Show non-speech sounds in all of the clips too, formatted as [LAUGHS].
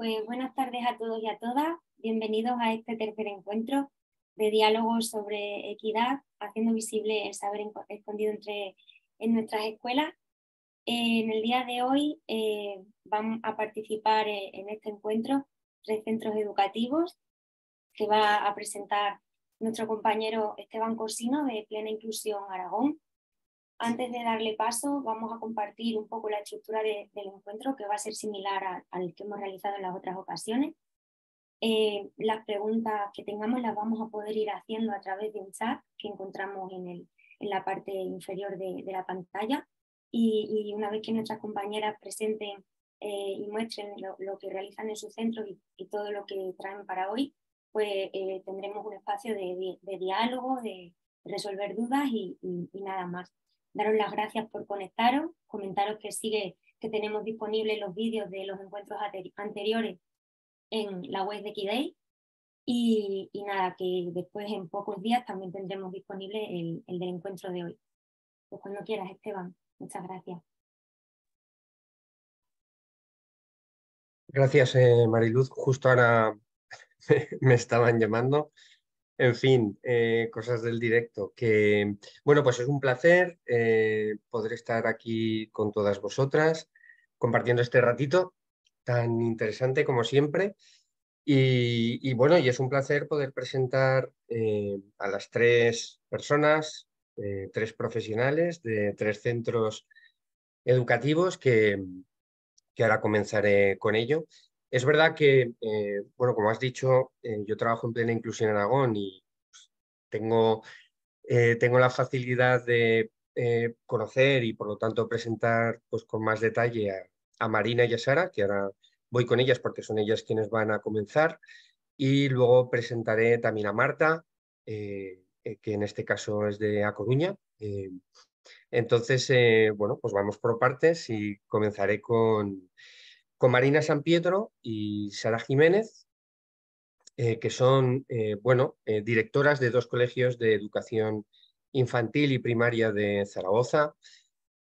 Pues buenas tardes a todos y a todas. Bienvenidos a este tercer encuentro de diálogo sobre equidad, haciendo visible el saber escondido entre, en nuestras escuelas. Eh, en el día de hoy eh, van a participar eh, en este encuentro tres centros educativos que va a presentar nuestro compañero Esteban Cosino de Plena Inclusión Aragón. Antes de darle paso, vamos a compartir un poco la estructura del encuentro, que va a ser similar al que hemos realizado en las otras ocasiones. Eh, las preguntas que tengamos las vamos a poder ir haciendo a través de un chat que encontramos en, el, en la parte inferior de, la pantalla. Y, una vez que nuestras compañeras presenten eh, y muestren lo, que realizan en su centro y, todo lo que traen para hoy, pues eh, tendremos un espacio de, diálogo, de resolver dudas y, y nada más daros las gracias por conectaros, comentaros que sigue, que tenemos disponibles los vídeos de los encuentros anteriores en la web de Kidei. Y, nada, que después en pocos días también tendremos disponible el, del encuentro de hoy. Pues cuando quieras, Esteban. Muchas gracias. Gracias, eh, Mariluz. Justo ahora [LAUGHS] me estaban llamando. En fin, eh, cosas del directo. Que bueno, pues es un placer eh, poder estar aquí con todas vosotras, compartiendo este ratito tan interesante como siempre. Y, bueno, y es un placer poder presentar eh, a las tres personas, tres profesionales de tres centros educativos que, que ahora comenzaré con ello. Es verdad que, eh, bueno, como has dicho, eh, yo trabajo en plena inclusión en Aragón y pues, tengo, eh, tengo la facilidad de conocer y, por lo tanto, presentar pues, con más detalle a, a, Marina y a Sara, que ahora voy con ellas porque son ellas quienes van a comenzar. Y luego presentaré también a Marta, que en este caso es de A Coruña. entonces, bueno, pues vamos por partes y comenzaré con, con Marina San Pietro y Sara Jiménez, eh, que son eh, bueno, eh, directoras de dos colegios de educación infantil y primaria de Zaragoza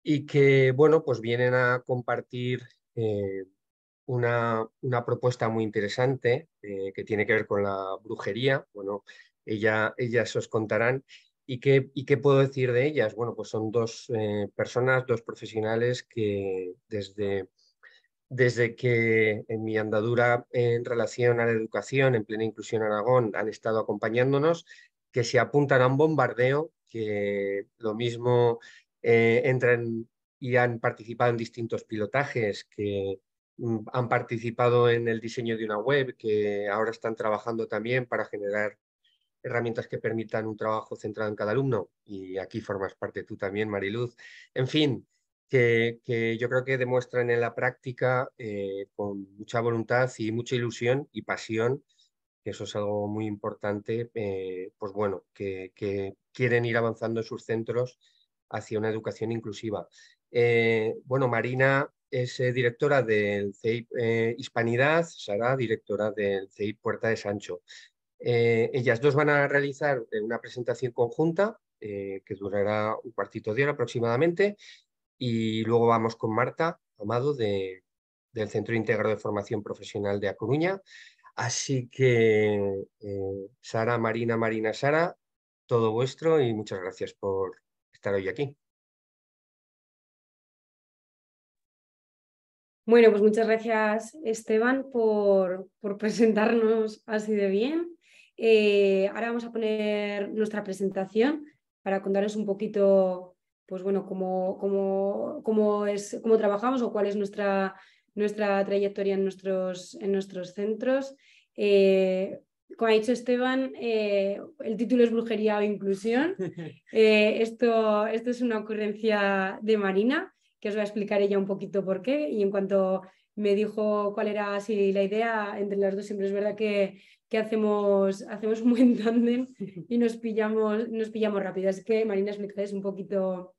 y que bueno, pues vienen a compartir una, una, propuesta muy interesante que tiene que ver con la brujería. Bueno, ella, ellas os contarán. ¿Y qué, ¿Y qué, puedo decir de ellas? Bueno, pues son dos personas, dos profesionales que desde desde que en mi andadura en relación a la educación en plena inclusión Aragón han estado acompañándonos, que se apuntan a un bombardeo, que lo mismo eh, entran y han participado en distintos pilotajes, que mm, han participado en el diseño de una web, que ahora están trabajando también para generar herramientas que permitan un trabajo centrado en cada alumno. Y aquí formas parte tú también, Mariluz. En fin, que, yo creo que demuestran en la práctica eh, con mucha voluntad y mucha ilusión y pasión, que eso es algo muy importante, eh, pues bueno, que, quieren ir avanzando en sus centros hacia una educación inclusiva. Eh, bueno, Marina es directora del CEIP Hispanidad, Sara, directora del CEIP Puerta de Sancho. ellas dos van a realizar una presentación conjunta que durará un cuartito de hora aproximadamente, y luego vamos con Marta Amado del Centro Íntegro de Formación Profesional de A Coruña. Así que, eh, Sara, Marina, Marina, Sara, todo vuestro y muchas gracias por estar hoy aquí. Bueno, pues muchas gracias Esteban por, [LAUGHS] presentarnos así de bien. Eh, ahora vamos a poner nuestra presentación para contaros un poquito pues bueno, cómo, cómo, es, trabajamos o cuál es nuestra, nuestra trayectoria en nuestros, en nuestros centros. Eh, como ha dicho Esteban, eh, el título es Brujería o Inclusión. [LAUGHS] Eh, esto, esto es una ocurrencia de Marina, que os voy a explicar ella un poquito por qué. Y en cuanto me dijo cuál era así la idea, entre las dos siempre es verdad que, que hacemos, hacemos un buen tándem [LAUGHS] y nos pillamos, nos pillamos rápido. Así que Marina, explicáis un poquito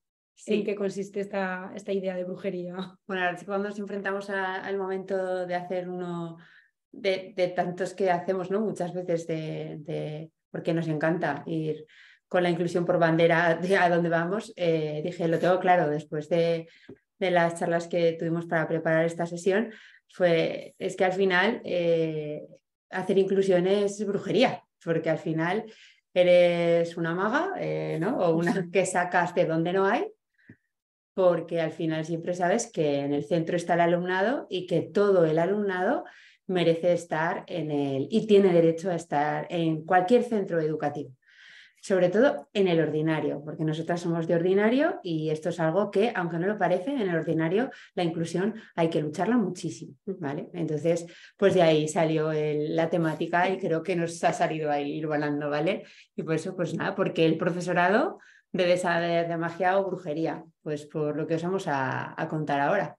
en qué consiste esta, esta, idea de brujería. [LAUGHS] Bueno, cuando nos enfrentamos al momento de hacer uno de, tantos que hacemos, ¿no? Muchas veces de, de, porque nos encanta ir con la inclusión por bandera [LAUGHS] a dónde vamos, eh, dije, lo tengo claro, después de, las charlas que tuvimos para preparar esta sesión, fue, es que al final eh, hacer inclusión es brujería, porque al final eres una maga, eh, ¿no? O una que sacas de donde no hay porque al final siempre sabes que en el centro está el alumnado y que todo el alumnado merece estar en el y tiene derecho a estar en cualquier centro educativo, sobre todo en el ordinario, porque nosotras somos de ordinario y esto es algo que, aunque no lo parece, en el ordinario la inclusión hay que lucharla muchísimo, ¿vale? Entonces, pues de ahí salió la temática y creo que nos ha salido a ir volando, ¿vale? Y por eso, pues nada, porque el profesorado de, saber de, magia o brujería, pues por lo que os vamos a, contar ahora.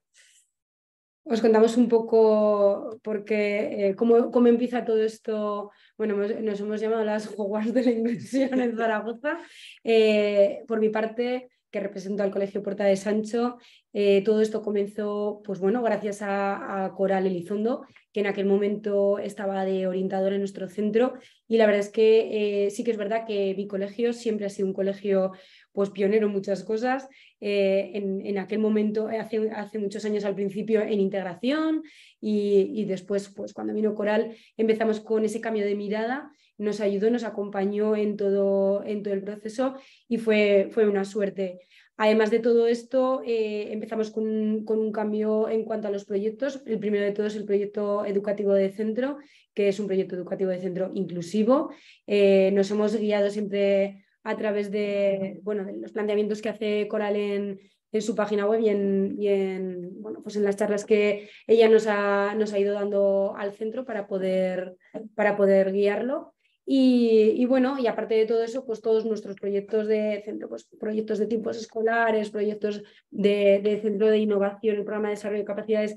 Os contamos un poco porque eh, cómo, empieza todo esto. Bueno, nos hemos llamado las Hogwarts de la Inversión en Zaragoza. Eh, por mi parte, que represento al Colegio Puerta de Sancho, eh, todo esto comenzó, pues bueno, gracias a Coral Elizondo, que en aquel momento estaba de orientador en nuestro centro y la verdad es que eh, sí que es verdad que mi colegio siempre ha sido un colegio pues pionero en muchas cosas. Eh, en, aquel momento, eh, hace, muchos años al principio en integración y, después pues cuando vino Coral empezamos con ese cambio de mirada, nos ayudó, nos acompañó en todo, en todo el proceso y fue, fue una suerte. Además de todo esto, eh, empezamos con, un cambio en cuanto a los proyectos. El primero de todos es el proyecto educativo de centro, que es un proyecto educativo de centro inclusivo. Eh, nos hemos guiado siempre a través de, bueno, de los planteamientos que hace Coral en, su página web y en, bueno, pues en las charlas que ella nos ha, nos ha ido dando al centro para poder, para poder guiarlo. Y, bueno, y aparte de todo eso, pues todos nuestros proyectos de centro, pues proyectos de tiempos escolares, proyectos de, centro de innovación, el programa de desarrollo de capacidades,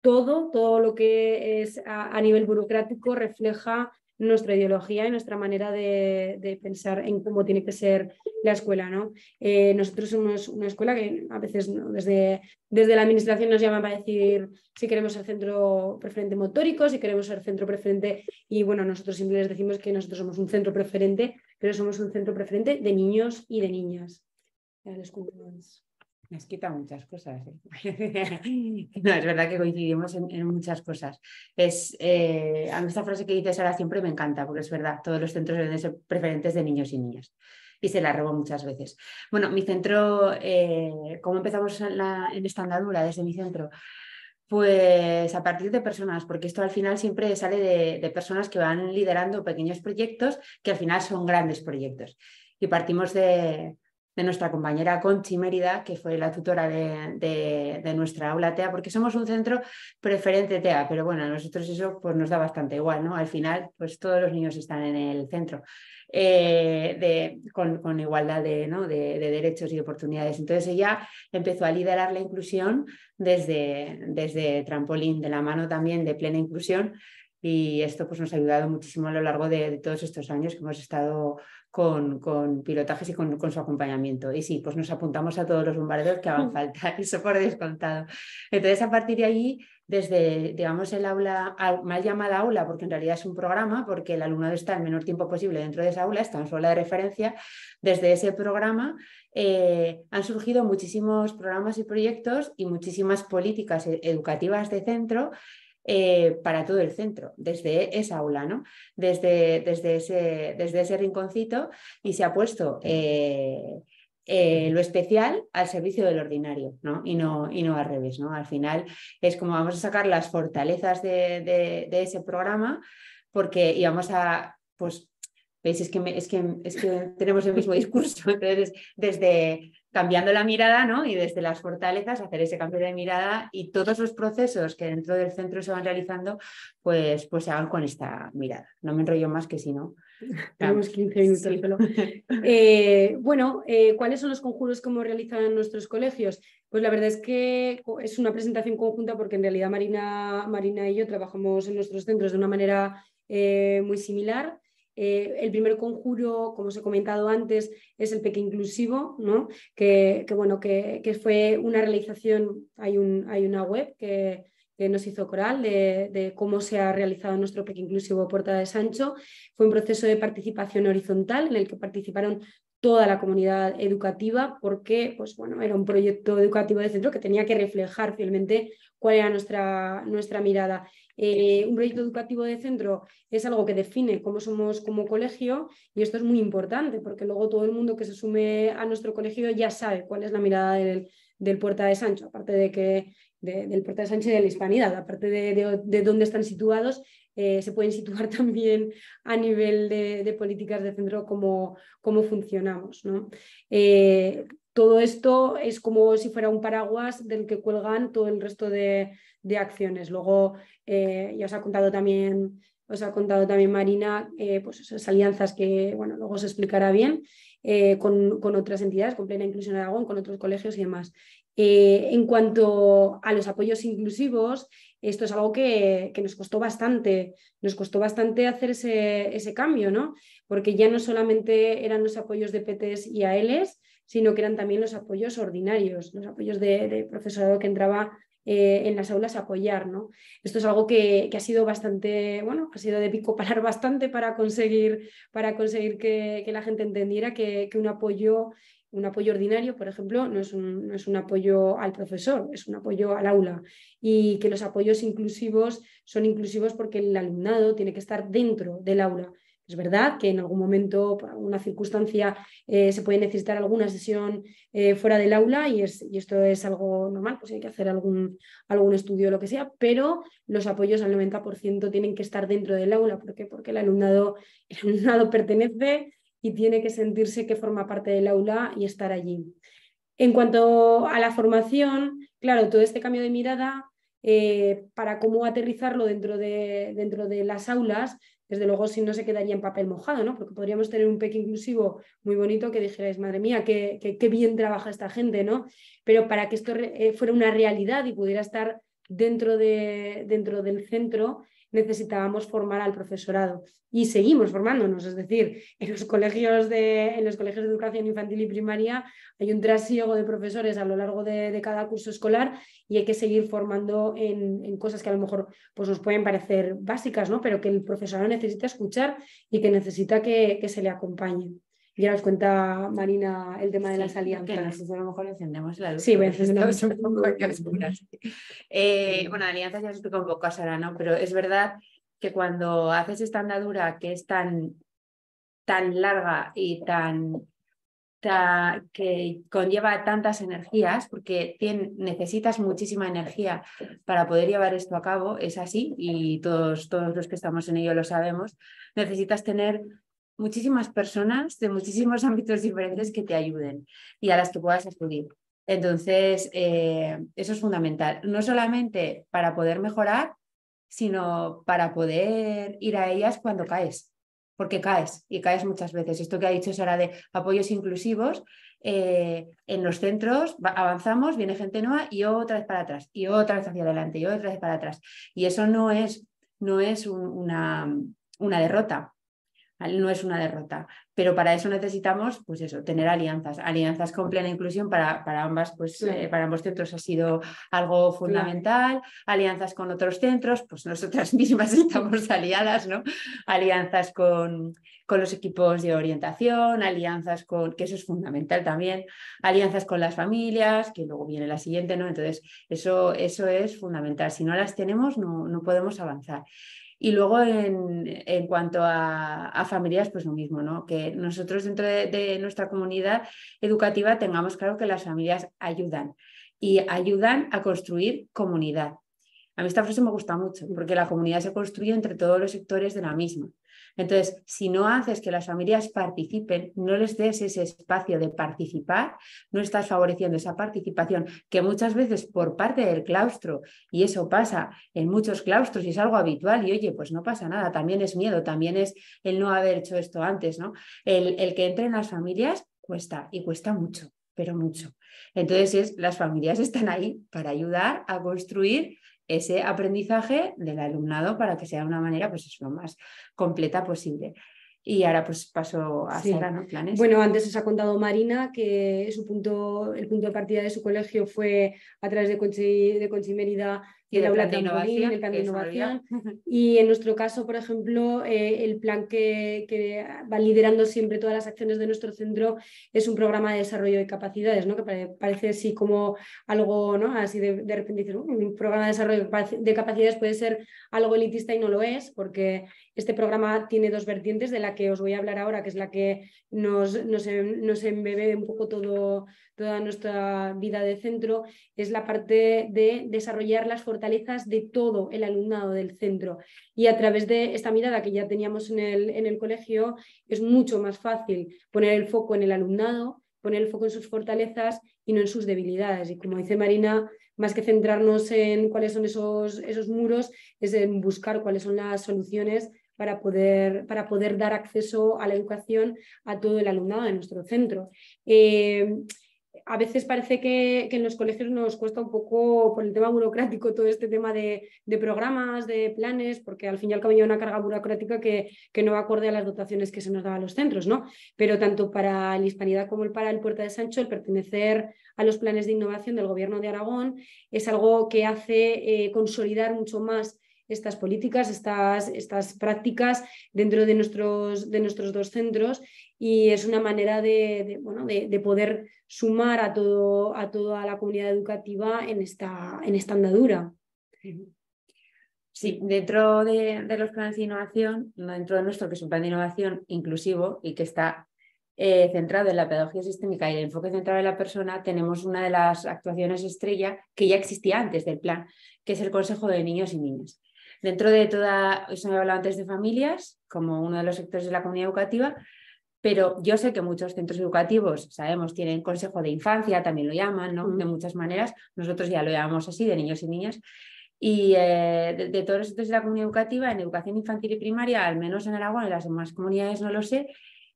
todo, todo lo que es a nivel burocrático refleja nuestra ideología y nuestra manera de, de pensar en cómo tiene que ser la escuela. ¿no? Eh, nosotros somos una escuela que a veces desde, desde la administración nos llaman para decir si queremos ser centro preferente motórico, si queremos ser centro preferente, y bueno, nosotros siempre les decimos que nosotros somos un centro preferente, pero somos un centro preferente de niños y de niñas. Ya les nos quita muchas cosas. ¿eh? [LAUGHS] no, es verdad que coincidimos en, muchas cosas. Es, eh, a mí esta frase que dices ahora siempre me encanta, porque es verdad, todos los centros deben ser preferentes de niños y niñas. Y se la robo muchas veces. Bueno, mi centro, eh, ¿cómo empezamos en, esta andadura desde mi centro? Pues a partir de personas, porque esto al final siempre sale de, personas que van liderando pequeños proyectos que al final son grandes proyectos. Y partimos de, de nuestra compañera Conchi Mérida, que fue la tutora de, nuestra aula TEA, porque somos un centro preferente TEA, pero bueno, a nosotros eso pues, nos da bastante igual, ¿no? Al final, pues todos los niños están en el centro eh, de, con, igualdad ¿no? de, derechos y oportunidades. Entonces ella empezó a liderar la inclusión desde, desde Trampolín, de la mano también de plena inclusión, y esto pues, nos ha ayudado muchísimo a lo largo de todos estos años que hemos estado con, pilotajes y con, su acompañamiento. Y sí, pues nos apuntamos a todos los bombardeos que hagan mm. falta, [LAUGHS] eso por descontado. Entonces, a partir de ahí, desde, digamos, el aula, mal llamada aula, porque en realidad es un programa, porque el alumnado está el menor tiempo posible dentro de esa aula, está en su aula de referencia, desde ese programa eh, han surgido muchísimos programas y proyectos y muchísimas políticas e, educativas de centro eh, para todo el centro, desde esa aula, ¿no? desde, desde, ese, desde ese rinconcito y se ha puesto... Eh, eh, lo especial al servicio del ordinario, ¿no? Y no, y no al revés, ¿no? Al final es como vamos a sacar las fortalezas de, ese programa porque y vamos a, pues, veis, es que, es, que, es que tenemos el mismo [LAUGHS] discurso, entonces desde, cambiando la mirada, ¿no? Y desde las fortalezas hacer ese cambio de mirada y todos los procesos que dentro del centro se van realizando, pues, pues se hagan con esta mirada. No me enrollo más que si no. [LAUGHS] Tenemos 15 minutos [LAUGHS] eh, bueno, eh, ¿cuáles son los conjuros como realizan nuestros colegios? Pues la verdad es que es una presentación conjunta porque en realidad Marina, Marina y yo trabajamos en nuestros centros de una manera eh, muy similar. Eh, el primer conjuro, como os he comentado antes, es el peque inclusivo, ¿no? que, bueno, que, fue una realización, hay, un, hay una web que, que nos hizo Coral de, cómo se ha realizado nuestro Peque inclusivo Puerta de Sancho. Fue un proceso de participación horizontal en el que participaron toda la comunidad educativa porque pues, bueno, era un proyecto educativo de centro que tenía que reflejar fielmente cuál era nuestra, nuestra mirada. Eh, un proyecto educativo de centro es algo que define cómo somos como colegio y esto es muy importante porque luego todo el mundo que se sume a nuestro colegio ya sabe cuál es la mirada del, Puerta de Sancho, aparte de que del Puerta de Sancho y de la Hispanidad, aparte de, de dónde están situados, eh, se pueden situar [LAUGHS] también a nivel de, políticas de centro, cómo, cómo funcionamos. ¿no? Eh, todo esto es como si fuera un paraguas del que cuelgan todo el resto de, acciones. Luego, eh, ya os ha contado también os ha contado también Marina, pues esas alianzas que, bueno, luego se explicará bien, con, con, otras entidades, con Plena Inclusión Aragón, con otros colegios y demás. Eh, en cuanto a los apoyos inclusivos, esto es algo que, nos costó bastante, nos costó bastante hacer ese, cambio, ¿no? Porque ya no solamente eran los apoyos de PTs y ALs, sino que eran también los apoyos ordinarios, los apoyos de, profesorado que entraba eh, en las aulas a apoyar, ¿no? Esto es algo que, ha sido bastante, bueno, ha sido de pico parar [LAUGHS] bastante para conseguir, para conseguir que, la gente entendiera que, que un apoyo un apoyo ordinario, por ejemplo, no es, un, apoyo al profesor, es un apoyo al aula. Y que los apoyos inclusivos son inclusivos porque el alumnado tiene que estar dentro del aula. Es verdad que en algún momento, por alguna circunstancia, eh, se puede necesitar alguna sesión eh, fuera del aula y, esto es algo normal, pues hay que hacer algún, estudio o lo que sea, pero los apoyos al 90% tienen que estar dentro del aula. ¿Por qué? Porque el el alumnado [LAUGHS] pertenece y tiene que sentirse que forma parte del aula y estar allí. En cuanto a la formación, claro, todo este cambio de mirada eh, para cómo aterrizarlo dentro de, dentro de las aulas, desde luego si no se quedaría en papel mojado, ¿no? Porque podríamos tener un PEC inclusivo muy bonito que dijerais, madre mía, qué, qué, bien trabaja esta gente, ¿no? Pero para que esto eh, fuera una realidad y pudiera estar dentro, de, dentro del centro, necesitábamos formar al profesorado y seguimos formándonos, es decir, en los colegios de, en los colegios de educación infantil y primaria hay un trasiego de profesores a lo largo de, de cada curso escolar y hay que seguir formando en, en, cosas que a lo mejor pues, nos pueden parecer básicas, ¿no? pero que el profesorado necesita escuchar y que necesita que, que se le acompañe. Ya nos cuenta Marina el tema de las alianzas. a lo mejor encendemos la luz. Sí, voy a un eh, Bueno, alianzas ya se te un poco ¿no? Pero es verdad que cuando haces esta andadura que es tan, larga y tan, que conlleva tantas energías, porque necesitas muchísima energía para poder llevar esto a cabo, es así, y todos, todos los que estamos en ello lo sabemos, necesitas tener muchísimas personas de muchísimos [LAUGHS] ámbitos diferentes que te ayuden y a las que puedas acudir. Entonces, eh, eso es fundamental, no solamente para poder mejorar, sino para poder ir a ellas cuando caes, porque caes y caes muchas veces. Esto que ha dicho Sara de apoyos inclusivos, eh, en los centros avanzamos, viene gente nueva y otra vez para atrás, y otra vez hacia adelante, y otra vez para atrás. Y eso no es, no es una, una derrota, no es una derrota. Pero para eso necesitamos, pues eso, tener alianzas, alianzas con plena inclusión para, ambas, pues eh, para ambos centros ha sido algo fundamental, alianzas con otros centros, pues nosotras [LAUGHS] mismas estamos aliadas, ¿no? Alianzas con, los equipos de orientación, alianzas con, que eso es fundamental también, alianzas con las familias, que luego viene la siguiente, ¿no? Entonces, eso, eso es fundamental. Si no las tenemos, no, no podemos avanzar. Y luego en, cuanto a, familias, pues lo mismo, ¿no? Que nosotros dentro de, de, nuestra comunidad educativa tengamos claro que las familias ayudan y ayudan a construir comunidad. A mí esta frase me gusta mucho mm. porque la comunidad se construye entre todos los sectores de la misma. Entonces, si no haces que las familias participen, no les des ese espacio de participar, no estás favoreciendo esa participación que muchas veces por parte del claustro, y eso pasa en muchos claustros y es algo habitual, y oye, pues no pasa nada, también es miedo, también es el no haber hecho esto antes, ¿no? El, que entren en las familias cuesta y cuesta mucho pero mucho. Entonces, las familias están ahí para ayudar a construir ese aprendizaje del alumnado para que sea de una manera pues lo más completa posible. Y ahora pues paso a Sara, ¿no? Planes. Bueno, antes os ha contado Marina que su punto, el punto de partida de su colegio fue a través de Conchi, de Mérida y de Y en nuestro caso, por ejemplo, eh, el plan que, que, va liderando siempre todas las acciones de nuestro centro es un programa de desarrollo de capacidades, ¿no? que parece así como algo, ¿no? así de, repente mm, un programa de desarrollo de capacidades puede ser algo elitista y no lo es, porque este programa tiene dos vertientes de la que os voy a hablar ahora, que es la que nos, nos, nos embebe un poco todo, toda nuestra vida de centro, es la parte de desarrollar las formas fortalezas de todo el alumnado del centro. Y a través de esta mirada que ya teníamos en el, en el colegio, es mucho más fácil poner el foco en el alumnado, poner el foco en sus fortalezas y no en sus debilidades. Y como dice Marina, más que centrarnos en cuáles son esos, esos muros, es en buscar cuáles son las soluciones para poder, para poder dar acceso a la educación a todo el alumnado de nuestro centro. Eh, a veces parece que, en los colegios nos cuesta un poco por el tema burocrático todo este tema de, programas, de planes, porque al fin y al cabo hay una carga burocrática que, que, no acorde a las dotaciones que se nos daban a los centros, ¿no? Pero tanto para la Hispanidad como para el Puerta de Sancho, el pertenecer a los planes de innovación del Gobierno de Aragón es algo que hace eh, consolidar mucho más estas políticas, estas, estas prácticas dentro de nuestros, de nuestros dos centros y es una manera de, bueno, de, poder sumar a, todo, a toda la comunidad educativa en esta, en esta andadura. Sí, dentro de, los planes de innovación, dentro de nuestro que es un plan de innovación inclusivo y que está eh, centrado en la pedagogía sistémica y el enfoque centrado en la persona, tenemos una de las actuaciones estrella que ya existía antes del plan, que es el Consejo de Niños y Niñas. Dentro de toda, eso me hablado antes de familias, como uno de los sectores de la comunidad educativa, pero yo sé que muchos centros educativos, sabemos, tienen consejo de infancia, también lo llaman, ¿no? De muchas maneras, nosotros ya lo llamamos así, de niños y niñas. Y eh, de, todos los sectores de la comunidad educativa, en educación infantil y primaria, al menos en Aragón, en las demás comunidades no lo sé,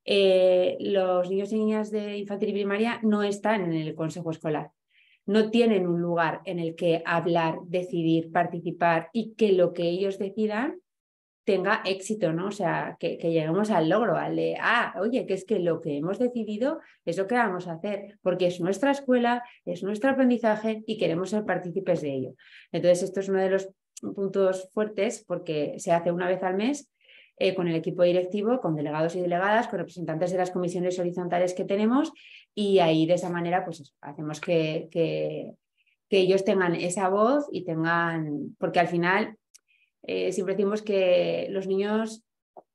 eh, los niños y niñas de infantil y primaria no están en el consejo escolar no tienen un lugar en el que hablar, decidir, participar y que lo que ellos decidan tenga éxito, ¿no? O sea, que, que, lleguemos al logro, al de, ah, oye, que es que lo que hemos decidido es lo que vamos a hacer, porque es nuestra escuela, es nuestro aprendizaje y queremos ser partícipes de ello. Entonces, esto es uno de los puntos fuertes porque se hace una vez al mes eh, con el equipo directivo, con delegados y delegadas, con representantes de las comisiones horizontales que tenemos y ahí de esa manera pues hacemos que, que, ellos tengan esa voz y tengan, porque al final eh, siempre decimos que los niños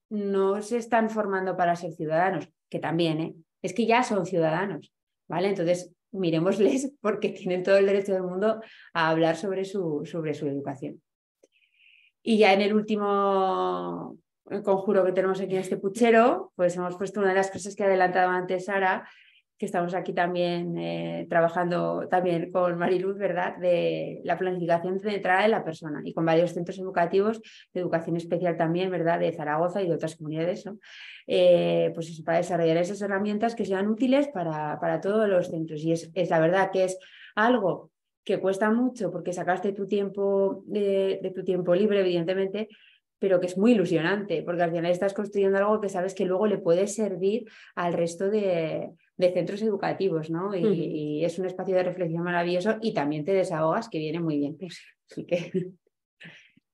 no se están formando para ser ciudadanos, que también, ¿eh? es que ya son ciudadanos, ¿vale? Entonces, miremosles [LAUGHS] porque tienen todo el derecho del mundo a hablar sobre su, sobre su educación. Y ya en el último conjuro que tenemos aquí en este puchero, pues hemos puesto una de las cosas que adelantado antes Sara, que estamos aquí también eh, trabajando también con Mariluz, ¿verdad? De la planificación centrada de la persona y con varios centros educativos de educación especial también, ¿verdad? De Zaragoza y de otras comunidades, ¿no? Eh, pues para desarrollar esas herramientas que sean útiles para, para todos los centros. Y es, la verdad que es algo que cuesta mucho porque sacaste tu tiempo eh, de tu tiempo libre, evidentemente, pero que es muy ilusionante, porque al final estás construyendo algo que sabes que luego le puede servir al resto de, centros educativos, ¿no? Y, es un espacio de reflexión maravilloso y también te desahogas, que viene muy bien. [LAUGHS] Así que,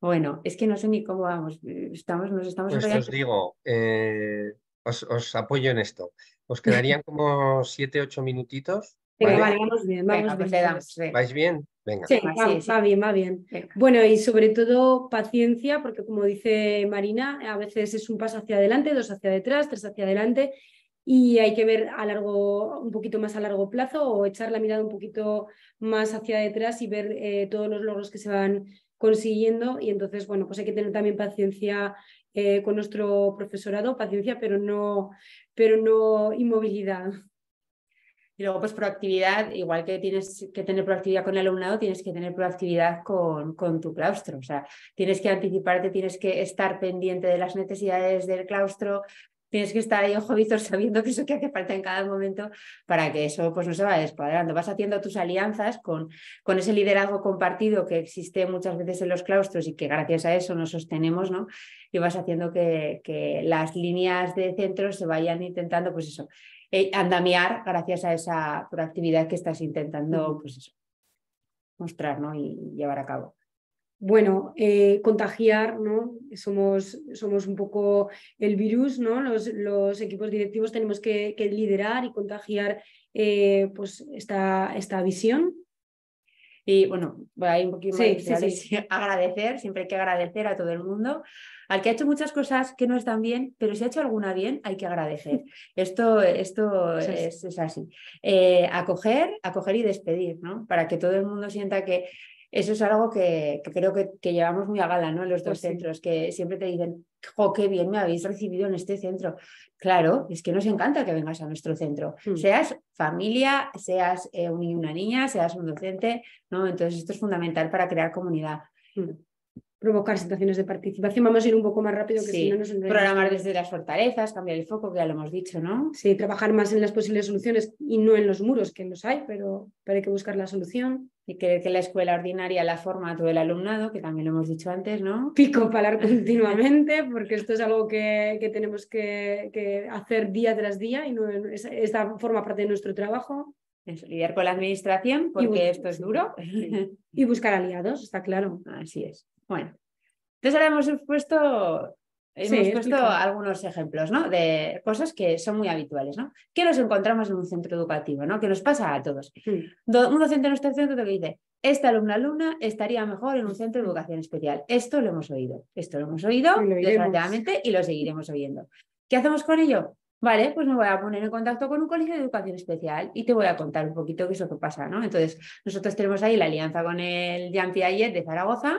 bueno, es que no sé ni cómo vamos, estamos, nos estamos... Pues os digo, eh, os, os, apoyo en esto. Os quedarían como siete, ocho minutitos vamos bien, vamos pues bien. ¿Vais bien? Venga. Sí, va, bien, va bien. Bueno, y sobre todo paciencia, porque como dice Marina, a veces es un paso hacia adelante, dos hacia detrás, tres hacia adelante, y hay que ver a largo, un poquito más a largo plazo o echar la mirada un poquito más hacia detrás y ver eh, todos los logros que se van consiguiendo. Y entonces, bueno, pues hay que tener también paciencia eh, con nuestro profesorado, paciencia, pero no, pero no inmovilidad. Y luego, pues proactividad, igual que tienes que tener proactividad con el alumnado, tienes que tener proactividad con, con, tu claustro. O sea, tienes que anticiparte, tienes que estar pendiente de las necesidades del claustro, tienes que estar ahí ojo visto [LAUGHS] sabiendo que eso que hace falta en cada momento para que eso pues no se vaya descuadrando. Vas haciendo tus alianzas con, con ese liderazgo compartido que existe muchas veces en los claustros y que gracias a eso nos sostenemos, ¿no? Y vas haciendo que, que las líneas de centro se vayan intentando, pues eso, eh, andamiar gracias a esa proactividad que estás intentando pues mostrar ¿no? y llevar a cabo. Bueno, eh, contagiar, ¿no? Somos, somos un poco el virus, ¿no? Los, equipos directivos tenemos que, liderar y contagiar eh, pues esta, esta visión y bueno, voy un poquito [LAUGHS] agradecer, siempre hay que agradecer a todo el mundo, al que ha hecho muchas cosas que no están bien, pero si ha hecho alguna bien, hay que agradecer. [LAUGHS] Esto, esto Es, así. Eh, acoger, acoger y despedir, ¿no? Para que todo el mundo sienta que eso es algo que, creo que, llevamos muy a gala, ¿no? En los dos pues centros, que siempre te dicen, qué bien me habéis recibido en este centro. Claro, es que nos encanta que vengas a nuestro centro, mm. seas familia, seas eh, una niña, seas un docente, ¿no? Entonces esto es fundamental para crear comunidad. Mm provocar situaciones de participación. Vamos a ir un poco más rápido que si no nos enredamos. Programar desde las fortalezas, cambiar el foco, que ya lo hemos dicho, ¿no? Sí, trabajar más en las posibles soluciones y no en los muros, que los hay, pero, hay que buscar la solución. Y que la escuela ordinaria la forma todo el alumnado, que también lo hemos dicho antes, ¿no? Pico parar [LAUGHS] continuamente, porque esto es algo que, tenemos que, hacer día tras día y no, esta forma parte de nuestro trabajo. En lidiar con la administración, porque esto es duro. Y buscar aliados, está claro. [LAUGHS] Así es. Bueno, entonces ahora hemos puesto, puesto algunos ejemplos ¿no? de cosas que son muy habituales, ¿no? que nos encontramos en un centro educativo, ¿no? que nos pasa a todos. Un docente en nuestro centro te dice, esta alumna alumna estaría mejor en un centro de educación especial. Esto lo hemos oído, esto lo hemos oído, y y lo seguiremos oyendo. ¿Qué hacemos con ello? Vale, pues me voy a poner en contacto con un colegio de educación especial y te voy a contar un poquito qué es lo que pasa, ¿no? Entonces, nosotros tenemos ahí la alianza con el Jean Piaget de Zaragoza,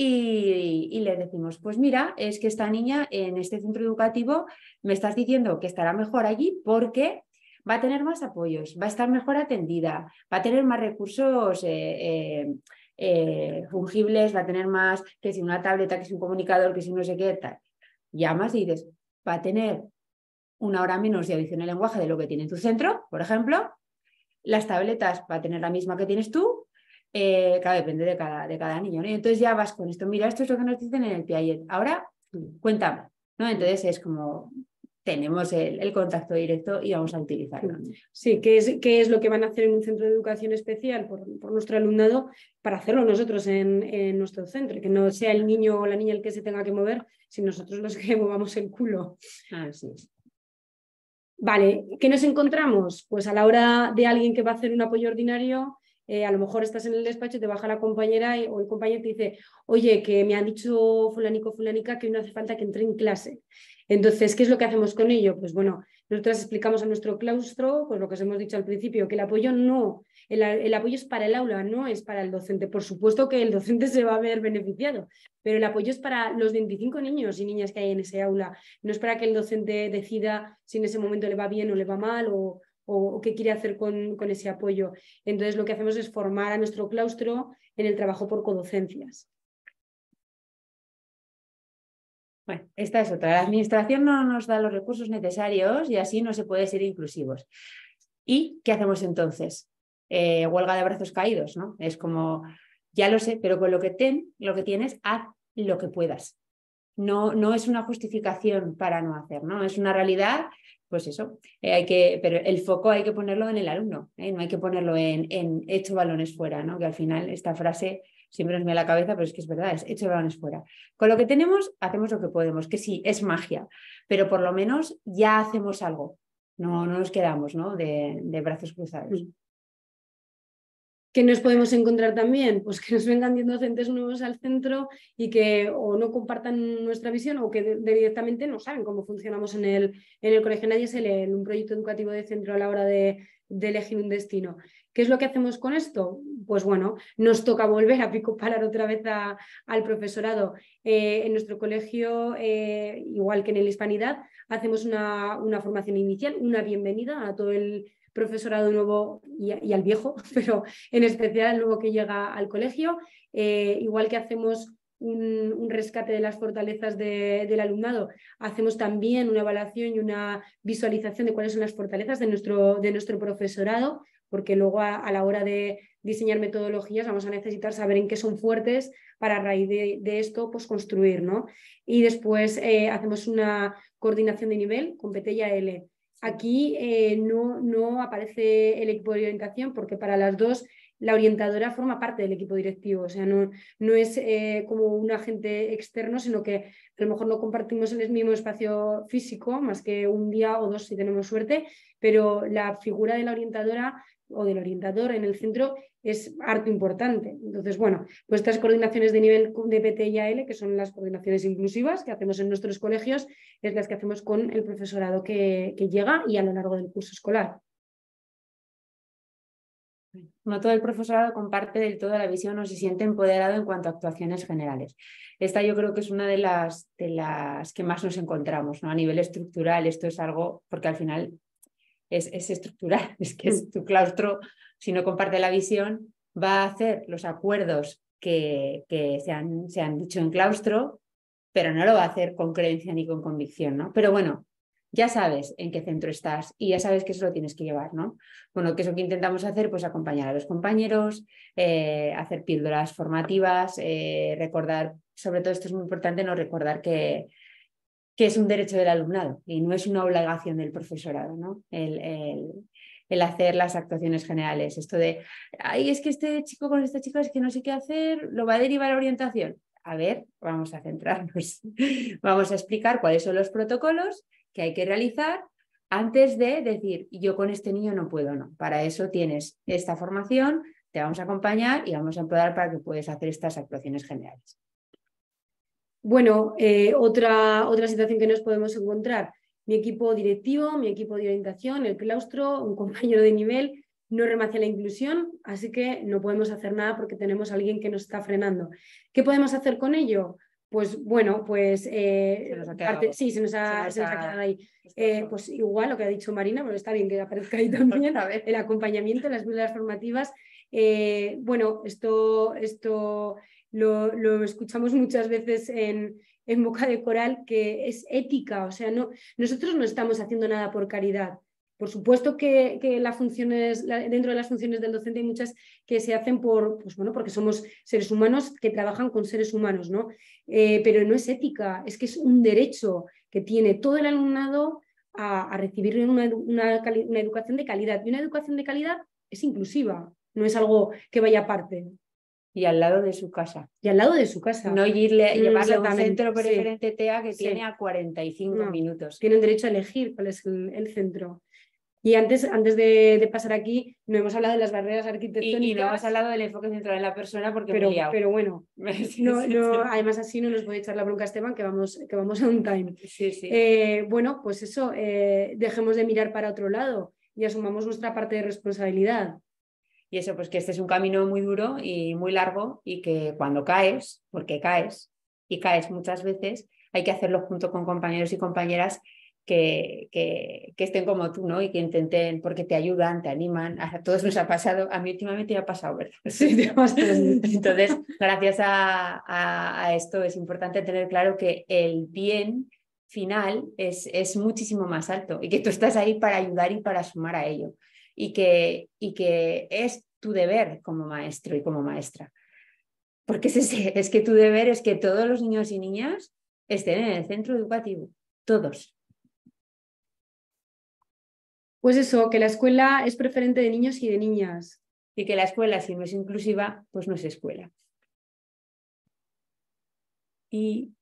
y, le decimos, pues mira, es que esta niña en este centro educativo me estás diciendo que estará mejor allí porque va a tener más apoyos, va a estar mejor atendida, va a tener más recursos eh, eh, eh, fungibles, va a tener más que si una tableta, que si un comunicador, que si no sé qué, tal. Llamas y dices, va a tener una hora menos de audición en lenguaje de lo que tiene en tu centro, por ejemplo, las tabletas va a tener la misma que tienes tú, eh, claro, depende de cada, de cada niño, entonces ya vas con esto, mira, esto es lo que nos dicen en el Piaget, ahora cuéntame, ¿no? Entonces es como tenemos el, contacto directo y vamos a utilizarlo. Sí, ¿qué es, qué es lo que van a hacer en un centro de educación especial por, nuestro alumnado para hacerlo nosotros en, en, nuestro centro? Que no sea el niño o la niña el que se tenga que mover, sino nosotros los que [LAUGHS] movamos el culo. Ah, vale, ¿qué nos encontramos? Pues a la hora de alguien que va a hacer un apoyo ordinario, eh, a lo mejor estás en el despacho y te baja la compañera o el compañero te dice, oye, que me han dicho fulanico, fulanica, que no hace falta que entre en clase. Entonces, ¿qué es lo que hacemos con ello? Pues bueno, nosotras explicamos a nuestro claustro, pues lo que os hemos dicho al principio, que el apoyo no, el, el apoyo es para el aula, no es para el docente. Por supuesto que el docente se va a ver beneficiado, pero el apoyo es para los 25 niños y niñas que hay en ese aula. No es para que el docente decida si en ese momento le va bien o le va mal o, o, qué quiere hacer con, ese apoyo. Entonces, lo que hacemos es formar a nuestro claustro en el trabajo por codocencias. Bueno, esta es otra. La administración no nos da los recursos necesarios y así no se puede ser inclusivos. ¿Y qué hacemos entonces? Eh, huelga de brazos caídos, ¿no? Es como, ya lo sé, pero con lo que, ten, lo que tienes, haz lo que puedas. No, no, es una justificación para no hacer, ¿no? Es una realidad pues eso, eh, hay que, pero el foco hay que ponerlo en el alumno, ¿eh? no hay que ponerlo en, en balones fuera, ¿no? que al final esta frase siempre nos me a la cabeza, pero es que es verdad, es hecho balones fuera. Con lo que tenemos, hacemos lo que podemos, que sí, es magia, pero por lo menos ya hacemos algo, no, no nos quedamos ¿no? de brazos cruzados. Mm. ¿Qué nos podemos encontrar también? Pues que nos vengan 10 docentes nuevos al centro y que o no compartan nuestra visión o que directamente no saben cómo funcionamos en el, en el colegio. Nadie se lee en un proyecto educativo de centro a la hora de, de, elegir un destino. ¿Qué es lo que hacemos con esto? Pues bueno, nos toca volver a pico otra vez al profesorado. Eh, en nuestro colegio, eh, igual que en el Hispanidad, hacemos una, una formación inicial, una bienvenida a todo el profesorado nuevo y, al viejo, [LAUGHS] pero en especial luego que llega al colegio, eh, igual que hacemos un, rescate de las fortalezas del alumnado. Hacemos también una evaluación y una visualización de cuáles son las fortalezas de nuestro, de nuestro profesorado, porque luego a, la hora de diseñar metodologías vamos a necesitar saber en qué son fuertes para a raíz de, esto pues construir. ¿no? Y después eh, hacemos una coordinación de nivel con L. Aquí eh, no, aparece el equipo de orientación porque para las dos la orientadora forma parte del equipo directivo, o sea, no, no es eh, como un agente externo, sino que a lo mejor no compartimos el mismo espacio físico, más que un día o dos si tenemos suerte, pero la figura de la orientadora o del orientador en el centro es harto importante. Entonces, bueno, pues estas coordinaciones de nivel de PT y AL, que son las coordinaciones inclusivas que hacemos en nuestros colegios, es las que hacemos con el profesorado que, llega y a lo largo del curso escolar. No todo el profesorado comparte del todo la visión o se siente empoderado en cuanto a actuaciones generales. Esta yo creo que es una de las, de las que más nos encontramos ¿no? a nivel estructural. Esto es algo porque al final es, estructural, [LAUGHS] es que es mm. tu claustro, si no comparte la visión, va a hacer los acuerdos que, se, han, se, han, dicho en claustro, pero no lo va a hacer con creencia ni con convicción, ¿no? Pero bueno, ya sabes en qué centro estás y ya sabes que eso lo tienes que llevar, ¿no? Bueno, que eso que intentamos hacer, pues acompañar a los compañeros, eh, hacer píldoras formativas, eh, recordar, sobre todo esto es muy importante, no recordar que, que es un derecho del alumnado y no es una obligación del profesorado, ¿no? El, el, hacer las actuaciones generales. Esto de, ay, es que este chico con esta chica es que no sé qué hacer, lo va a derivar a orientación. A ver, vamos a centrarnos. [LAUGHS] vamos a explicar cuáles son los protocolos que hay que realizar antes de decir, yo con este niño no puedo, no. Para eso tienes esta formación, te vamos a acompañar y vamos a empoderar para que puedas hacer estas actuaciones generales. Bueno, eh, otra, otra situación que nos podemos encontrar, mi equipo directivo, mi equipo de orientación, el claustro, un [LAUGHS] compañero de nivel, no remacia la inclusión, así que no podemos hacer nada porque tenemos a alguien que nos está frenando. ¿Qué podemos hacer con ello? Pues bueno, pues eh, sí, se nos ha, quedado ahí. Eh, pues igual lo que ha dicho Marina, pero está bien que aparezca ahí [LAUGHS] también el acompañamiento, las medidas formativas. bueno, esto, esto lo, escuchamos muchas veces en, boca de coral, que es ética, o sea, no, nosotros no estamos haciendo nada por caridad. Por supuesto que, las funciones, dentro de las funciones del docente hay muchas que se hacen por, pues bueno, porque somos seres humanos que trabajan con seres humanos, ¿no? Eh, pero no es ética, es que es un derecho que tiene todo el alumnado a, recibir una educación de calidad. Y una educación de calidad es inclusiva, no es algo que vaya aparte y al lado de su casa. Y al lado de su casa. No irle, mm, a llevarle a un centro preferente TEA que tiene a 45 mm. minutos. Tienen derecho a elegir cuál es el, centro. Y antes, antes de, pasar aquí, no hemos hablado de las barreras arquitectónicas. Y, no hemos hablado del enfoque central en la persona porque pero, pero bueno, [LAUGHS] no, además así no nos a echar la bronca Esteban que vamos, que vamos a un time. Eh, bueno, pues eso, eh, dejemos de mirar para otro lado y asumamos nuestra parte de responsabilidad. Y eso, pues que este es un camino muy duro y muy largo y que cuando caes, porque caes y caes muchas veces, hay que hacerlo junto con compañeros y compañeras que, que, estén como tú, ¿no? Y que intenten, porque te ayudan, te animan. A todos nos ha pasado, a mí últimamente me ha pasado, ¿verdad? [LAUGHS] Entonces, gracias a, a esto es importante tener claro que el bien final es, es muchísimo más alto y que tú estás ahí para ayudar y para sumar a ello y que, y que es tu deber como maestro y como maestra. Porque es, es que tu deber es que todos los niños y niñas estén en el centro educativo, todos. Pues eso, que la escuela es preferente de niños y de niñas. Y que la escuela, si no es inclusiva, pues no es escuela. Y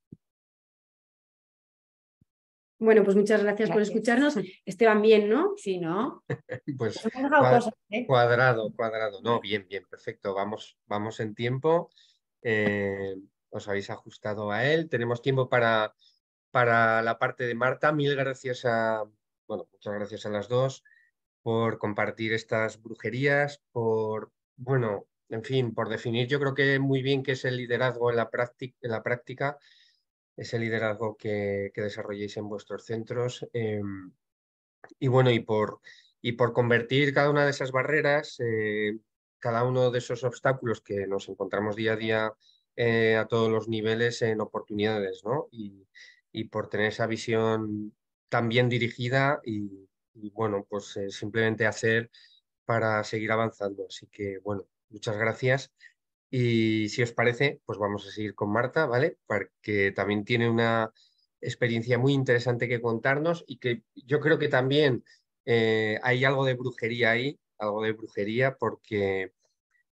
bueno, pues muchas gracias, por escucharnos. [LAUGHS] Esteban, bien, ¿no? Sí, ¿no? [LAUGHS] pues ¿eh? cuadrado, cuadrado. No, bien, bien, perfecto. Vamos, vamos en tiempo. Eh, os habéis ajustado a él. Tenemos tiempo para, para la parte de Marta. Mil gracias a, bueno, muchas gracias a las dos por compartir estas brujerías, por, bueno, en fin, por definir yo creo que muy bien qué es el liderazgo en la, en la práctica ese liderazgo que, desarrolléis en vuestros centros. Em, y bueno, y por, y por convertir cada una de esas barreras, eh, cada uno de esos obstáculos que nos encontramos día a día eh, a todos los niveles en oportunidades, ¿no? Y, por tener esa visión tan bien dirigida y, y bueno, pues eh, simplemente hacer para seguir avanzando. Así que bueno, muchas gracias. Y si os parece, pues vamos a seguir con Marta, ¿vale? Porque también tiene una experiencia muy interesante que contarnos y que yo creo que también eh, hay algo de brujería ahí, algo de brujería, porque,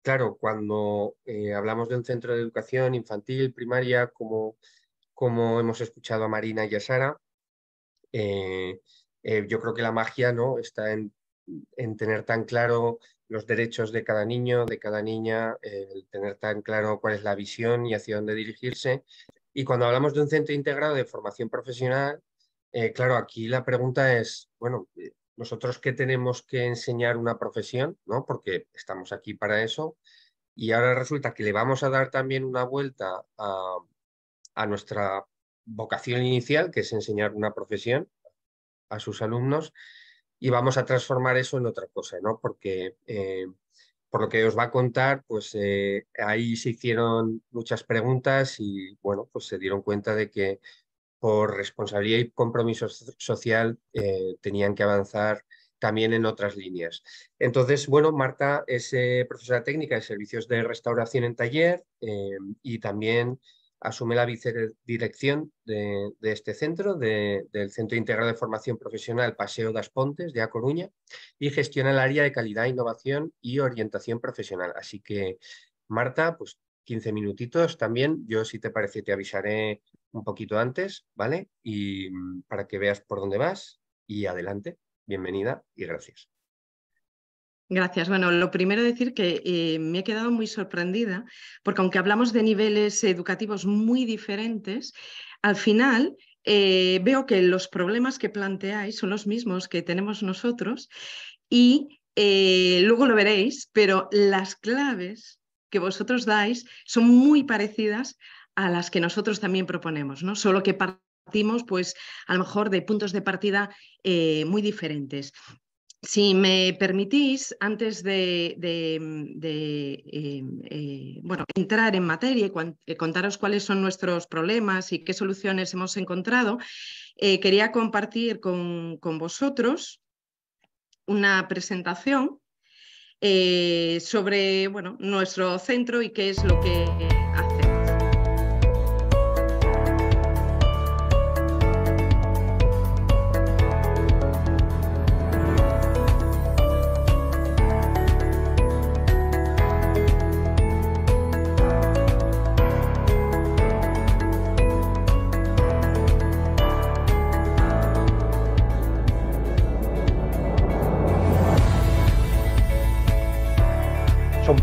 claro, cuando eh, hablamos de un centro de educación infantil, primaria, como, como hemos escuchado a Marina y a Sara, eh, yo creo que la magia ¿no? está en, en tener tan claro los derechos de cada niño, de cada niña, eh, el tener tan claro cuál es la visión y hacia dónde dirigirse. Y cuando hablamos de un centro integrado de formación profesional, eh, claro, aquí la pregunta es, bueno, eh, nosotros qué tenemos que enseñar una profesión, ¿no? Porque estamos aquí para eso. Y ahora resulta que le vamos a dar también una vuelta a nuestra vocación inicial, que es enseñar una profesión a sus alumnos y vamos a transformar eso en otra cosa, ¿no? Porque eh, por lo que os va a contar, pues eh, ahí se hicieron muchas preguntas y bueno, pues se dieron cuenta de que por responsabilidad y compromiso social eh, tenían que avanzar también en otras líneas. Entonces, bueno, Marta es profesora técnica de servicios de restauración en taller y también asume la vicedirección de, este centro, del Centro integral de Formación Profesional Paseo das Pontes de A Coruña y gestiona el área de calidad, innovación y orientación profesional. Así que, Marta, pues 15 minutitos también. Yo, si te parece, te avisaré un poquito antes, ¿vale? Y mm, para que veas por dónde vas y adelante. Bienvenida y gracias. Gracias. Bueno, lo primero decir que eh, me he quedado muy sorprendida porque aunque hablamos de niveles educativos muy diferentes, al final eh, veo que los problemas que planteáis son los mismos que tenemos nosotros y eh, luego lo veréis, pero las claves que vosotros dais son muy parecidas a las que nosotros también proponemos, ¿no? Solo que partimos, pues, a lo mejor de puntos de partida muy diferentes. Si me permitís, antes de, mm, em, eh, bueno, entrar en materia y eh, contaros cuáles son nuestros problemas y qué soluciones hemos encontrado, eh, quería compartir con, con, vosotros una presentación sobre bueno, nuestro centro y qué es lo que...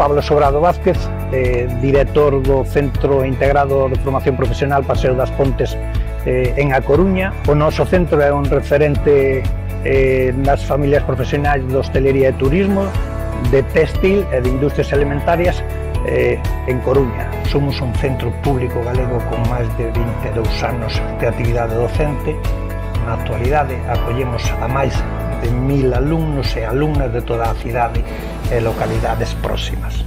Pablo Sobrado Vázquez, eh, director do Centro Integrado de Formación Profesional Paseo das Pontes eh, en A Coruña. O noso centro é un referente eh, nas familias profesionais de hostelería e turismo, de textil e de industrias alimentarias eh, en Coruña. Somos un centro público galego con máis de 22 anos de actividade docente. Na actualidade acollemos a máis de mil alumnos y e alumnas de toda la ciudad y e localidades próximas.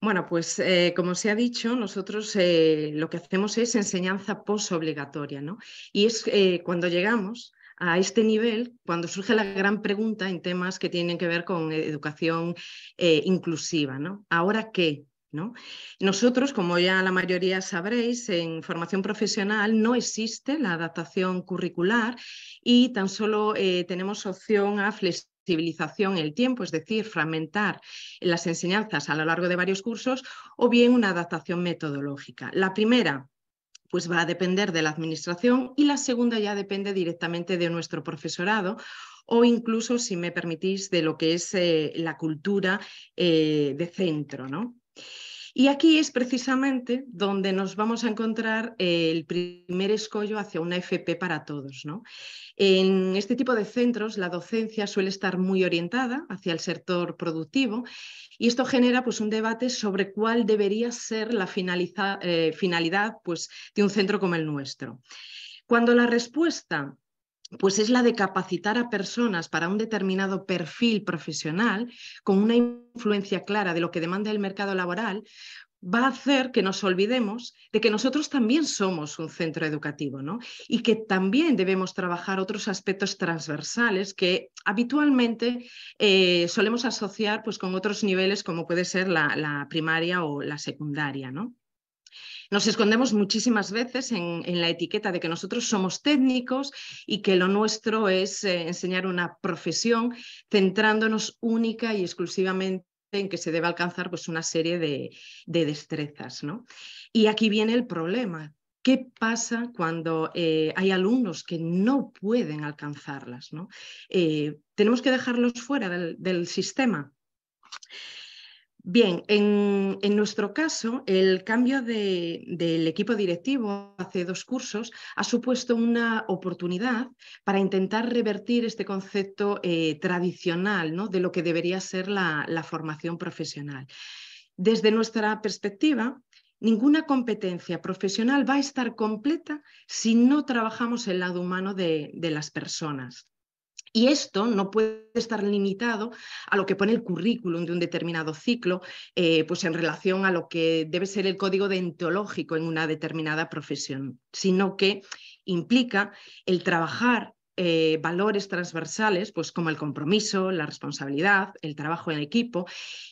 Bueno, pues eh, como se ha dicho, nosotros eh, lo que hacemos es enseñanza posobligatoria, ¿no? Y es eh, cuando llegamos a este nivel, cuando surge la gran pregunta en temas que tienen que ver con educación inclusiva, ¿no? ¿Ahora qué? ¿No? Nosotros, como ya la mayoría sabréis, en formación profesional no existe la adaptación curricular y tan solo eh, tenemos opción a flexibilización el tiempo, es decir, fragmentar las enseñanzas a lo largo de varios cursos o bien una adaptación metodológica. La primera, pues va a depender de la administración y la segunda ya depende directamente de nuestro profesorado o incluso, si me permitís, de lo que es eh, la cultura eh, de centro. ¿no? Y aquí es precisamente donde nos vamos a encontrar eh, el primer escollo hacia una FP para todos. ¿no? En este tipo de centros la docencia suele estar muy orientada hacia el sector productivo y esto genera pues, un debate sobre cuál debería ser la eh, finalidad pues, de un centro como el nuestro. Cuando la respuesta pues es la de capacitar a personas para un determinado perfil profesional con una influencia clara de lo que demanda el mercado laboral, va a hacer que nos olvidemos de que nosotros también somos un centro educativo ¿no? y que también debemos trabajar otros aspectos transversales que habitualmente eh, solemos asociar pues, con otros niveles como puede ser la, la primaria o la secundaria. ¿no? Nos escondemos muchísimas veces en, la etiqueta de que nosotros somos técnicos y que lo nuestro es eh, enseñar una profesión centrándonos única y exclusivamente en que se debe alcanzar pues, una serie de, destrezas. ¿no? Y aquí viene el problema. ¿Qué pasa cuando eh, hay alumnos que no pueden alcanzarlas? Eh, ¿Tenemos que dejarlos fuera del sistema? Bien, en, nuestro caso, el cambio del equipo directivo hace dos cursos ha supuesto una oportunidad para intentar revertir este concepto eh, tradicional de lo que debería ser la, formación profesional. Desde nuestra perspectiva, ninguna competencia profesional va a estar completa si no trabajamos el lado humano de las personas. Y esto no puede estar limitado a lo que pone el currículum de un determinado ciclo, eh, pues en relación a lo que debe ser el código deontológico en una determinada profesión, sino que implica el trabajar eh, valores transversales, pues como el compromiso, la responsabilidad, el trabajo en equipo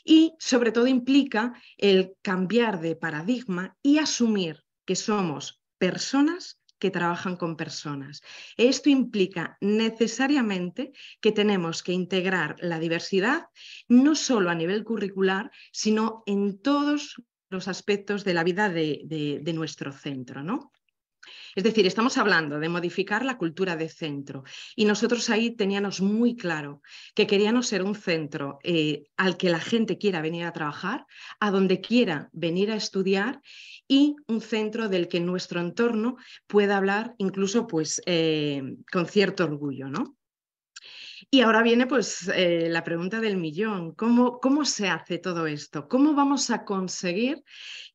y sobre todo implica el cambiar de paradigma y asumir que somos personas que trabajan con personas. Esto implica necesariamente que tenemos que integrar la diversidad no solo a nivel curricular, sino en todos los aspectos de la vida de, nuestro centro. ¿no? Es decir, estamos hablando de modificar la cultura de centro y nosotros ahí teníamos muy claro que queríamos ser un centro eh, al que la gente quiera venir a trabajar, a donde quiera venir a estudiar y un centro del que nuestro entorno pueda hablar incluso pues, eh, con cierto orgullo. ¿no? Y ahora viene pues eh, la pregunta del millón. ¿Cómo, ¿Cómo se hace todo esto? ¿Cómo vamos a conseguir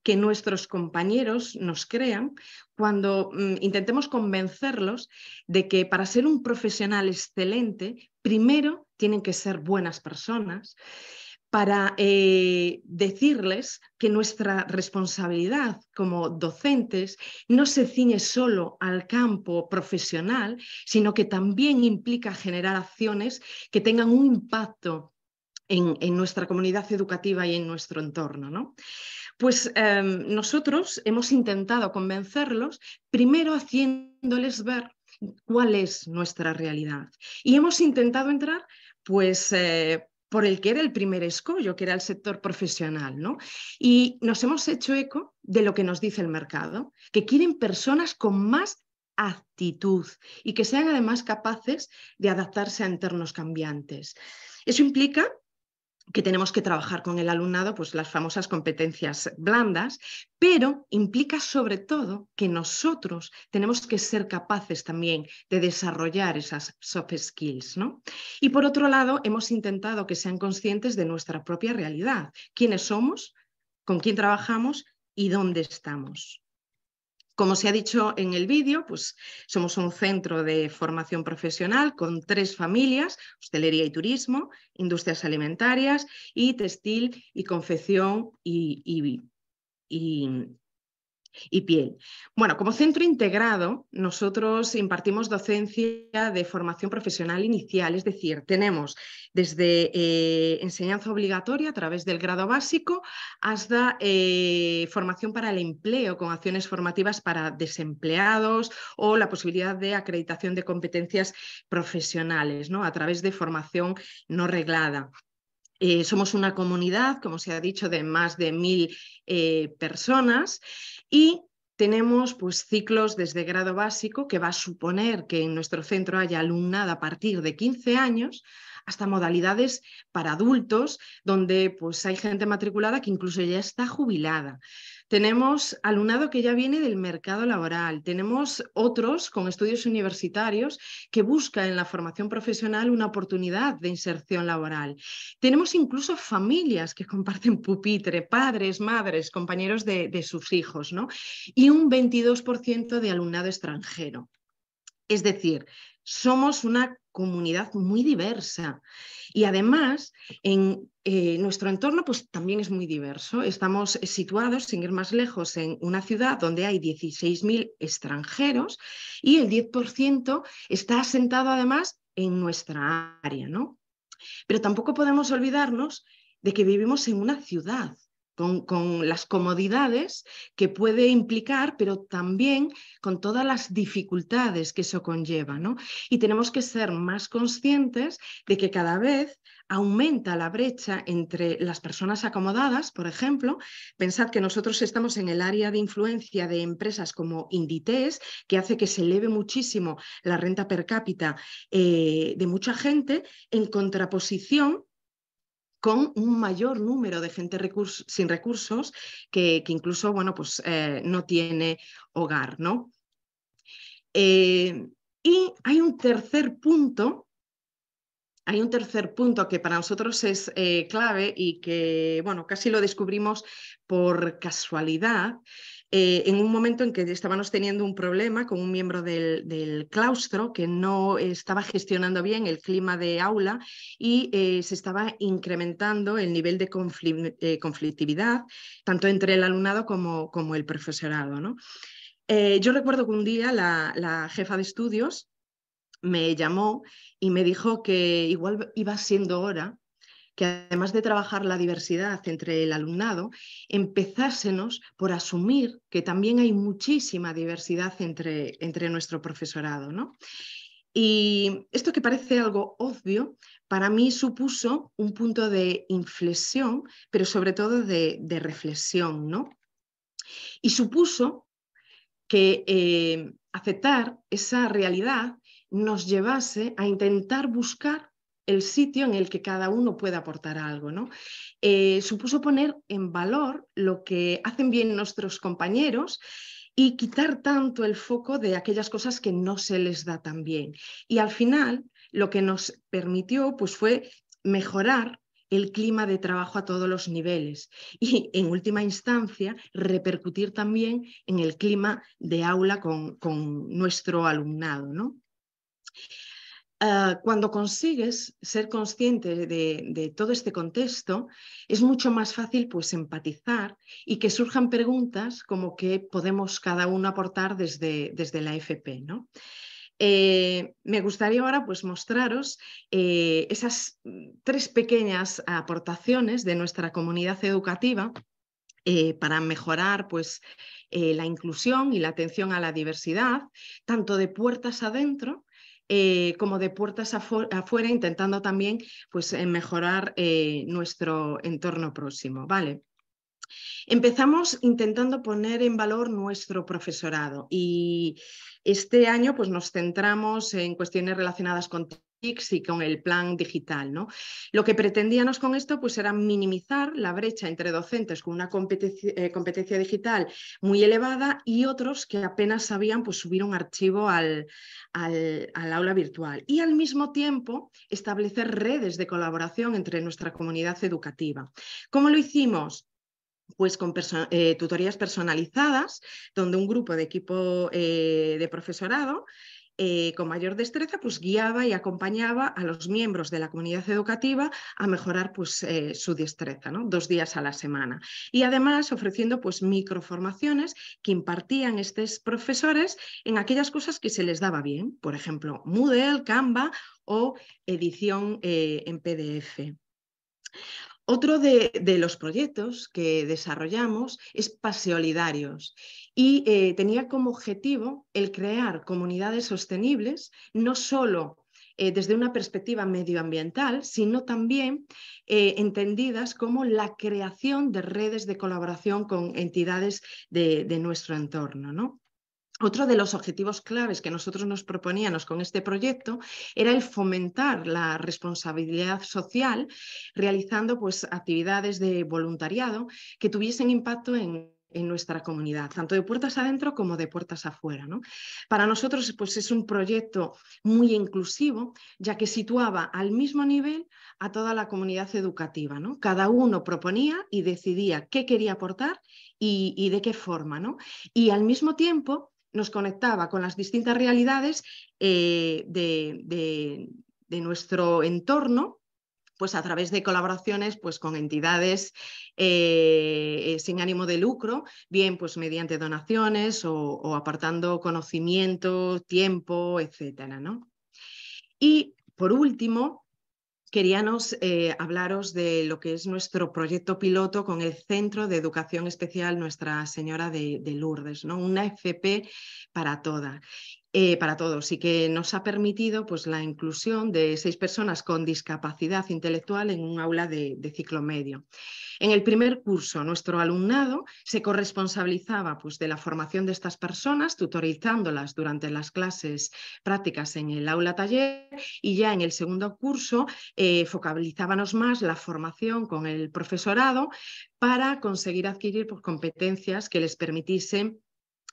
que nuestros compañeros nos crean cuando mm, intentemos convencerlos de que para ser un profesional excelente, primero tienen que ser buenas personas para eh, decirles que nuestra responsabilidad como docentes no se ciñe solo al campo profesional, sino que también implica generar acciones que tengan un impacto en, nuestra comunidad educativa y en nuestro entorno. Pues em, nosotros hemos intentado convencerlos primero haciéndoles ver cuál es nuestra realidad. Y hemos intentado entrar pues eh, por el que era el primer escollo, que era el sector profesional. ¿no? Y nos hemos hecho eco de lo que nos dice el mercado, que quieren personas con más actitud y que sean además capaces de adaptarse a entornos cambiantes. Eso implica que tenemos que trabajar con el alumnado, pues las famosas competencias blandas, pero implica sobre todo que nosotros tenemos que ser capaces también de desarrollar esas soft skills, ¿no? Y por otro lado, hemos intentado que sean conscientes de nuestra propia realidad, quiénes somos, con quién trabajamos y dónde estamos. Como se ha dicho en el vídeo, pues somos un centro de formación profesional con tres familias, hostelería y turismo, industrias alimentarias y textil y confección y, y, y, y piel. Bueno, como centro integrado, nosotros impartimos docencia de formación profesional inicial, es decir, tenemos desde eh, enseñanza obligatoria a través del grado básico hasta eh, formación para el empleo con acciones formativas para desempleados o la posibilidad de acreditación de competencias profesionales ¿no? a través de formación no reglada. Eh, somos una comunidad, como se ha dicho, de más de mil eh, personas y tenemos pues, ciclos desde grado básico, que va a suponer que en nuestro centro haya alumnado a partir de 15 años, hasta modalidades para adultos, donde pues, hay gente matriculada que incluso ya está jubilada. Tenemos alumnado que ya viene del mercado laboral, tenemos otros con estudios universitarios que buscan en la formación profesional una oportunidad de inserción laboral. Tenemos incluso familias que comparten pupitre, padres, madres, compañeros de, sus hijos, ¿no? Y un 22% de alumnado extranjero. Es decir, somos una comunidad muy diversa. Y además, en eh, nuestro entorno pues, también es muy diverso. Estamos eh, situados, sin ir más lejos, en una ciudad donde hay 16.000 extranjeros y el 10% está asentado además en nuestra área. ¿no? Pero tampoco podemos olvidarnos de que vivimos en una ciudad con, las comodidades que puede implicar, pero también con todas las dificultades que eso conlleva. Y tenemos que ser más conscientes de que cada vez aumenta la brecha entre las personas acomodadas, por ejemplo. Pensad que nosotros estamos en el área de influencia de empresas como Inditex, que hace que se eleve muchísimo la renta per cápita eh, de mucha gente, en contraposición con un mayor número de gente sin recursos que, incluso bueno, pues, eh, no tiene hogar. ¿no? Eh, y hay un tercer punto, hay un tercer punto que para nosotros es eh, clave y que bueno, casi lo descubrimos por casualidad, eh, en un momento en que estábamos teniendo un problema con un miembro del, claustro que no estaba gestionando bien el clima de aula y eh, se estaba incrementando el nivel de eh, conflictividad, tanto entre el alumnado como, el profesorado. yo recuerdo que un día la jefa de estudios me llamó y me dijo que igual iba siendo hora que además de trabajar la diversidad entre el alumnado, empezásemos por asumir que también hay muchísima diversidad entre, entre nuestro profesorado. ¿no? Y esto que parece algo obvio, para mí supuso un punto de inflexión, pero sobre todo de, reflexión, ¿no? Y supuso que eh, aceptar esa realidad nos llevase a intentar buscar el sitio en el que cada uno puede aportar algo. ¿no? Eh, supuso poner en valor lo que hacen bien nuestros compañeros y quitar tanto el foco de aquellas cosas que no se les da tan bien. Y al final, lo que nos permitió pues, fue mejorar el clima de trabajo a todos los niveles y, en última instancia, repercutir también en el clima de aula con, con nuestro alumnado. ¿no? Ah, cuando consigues ser consciente de, todo este contexto, es mucho más fácil pues empatizar y que surjan preguntas como que podemos cada uno aportar desde, desde la FP. ¿no? Eh, me gustaría ahora pues mostraros eh, esas tres pequeñas aportaciones de nuestra comunidad educativa eh, para mejorar pues, la inclusión y la atención a la diversidad, tanto de puertas adentro eh, como de puertas afuera, intentando también pues, eh, mejorar eh, nuestro entorno próximo. Vale. Empezamos intentando poner en valor nuestro profesorado y este año pues, nos centramos en cuestiones relacionadas con y con el plan digital. ¿no? Lo que pretendíamos con esto pues, era minimizar la brecha entre docentes con una eh, competencia, digital muy elevada y otros que apenas sabían pues, subir un archivo al, aula virtual. Y al mismo tiempo establecer redes de colaboración entre nuestra comunidad educativa. ¿Cómo lo hicimos? pues con eh, tutorías personalizadas, donde un grupo de equipo eh, de profesorado eh, con mayor destreza, pues guiaba y acompañaba a los miembros de la comunidad educativa a mejorar pues, eh, su destreza, ¿no? dos días a la semana. Y además ofreciendo pues, microformaciones que impartían estos profesores en aquellas cosas que se les daba bien, por ejemplo, Moodle, Canva o edición eh, en PDF. Otro de, los proyectos que desarrollamos es Paseolidarios y eh, tenía como objetivo el crear comunidades sostenibles, no solo eh, desde una perspectiva medioambiental, sino también eh, entendidas como la creación de redes de colaboración con entidades de, de nuestro entorno. ¿no? Otro de los objetivos claves que nosotros nos proponíamos con este proyecto era el fomentar la responsabilidad social realizando pues, actividades de voluntariado que tuviesen impacto en nuestra comunidad, tanto de puertas adentro como de puertas afuera. ¿no? Para nosotros pues, es un proyecto muy inclusivo, ya que situaba al mismo nivel a toda la comunidad educativa. ¿no? Cada uno proponía y decidía qué quería aportar y, de qué forma. ¿no? Y al mismo tiempo nos conectaba con las distintas realidades eh, de, nuestro entorno pues a través de colaboraciones pues con entidades eh, eh, sin ánimo de lucro, bien pues mediante donaciones o, apartando conocimiento, tiempo, etcétera, ¿no? Y por último, queríamos eh, hablaros de lo que es nuestro proyecto piloto con el Centro de Educación Especial Nuestra Señora de, Lourdes, ¿no? una FP para toda. Eh, para todos y que nos ha permitido pues, la inclusión de seis personas con discapacidad intelectual en un aula de, ciclo medio. En el primer curso, nuestro alumnado se corresponsabilizaba pues, de la formación de estas personas, tutorizándolas durante las clases prácticas en el aula taller y ya en el segundo curso eh, focalizábamos más la formación con el profesorado para conseguir adquirir pues, competencias que les permitiesen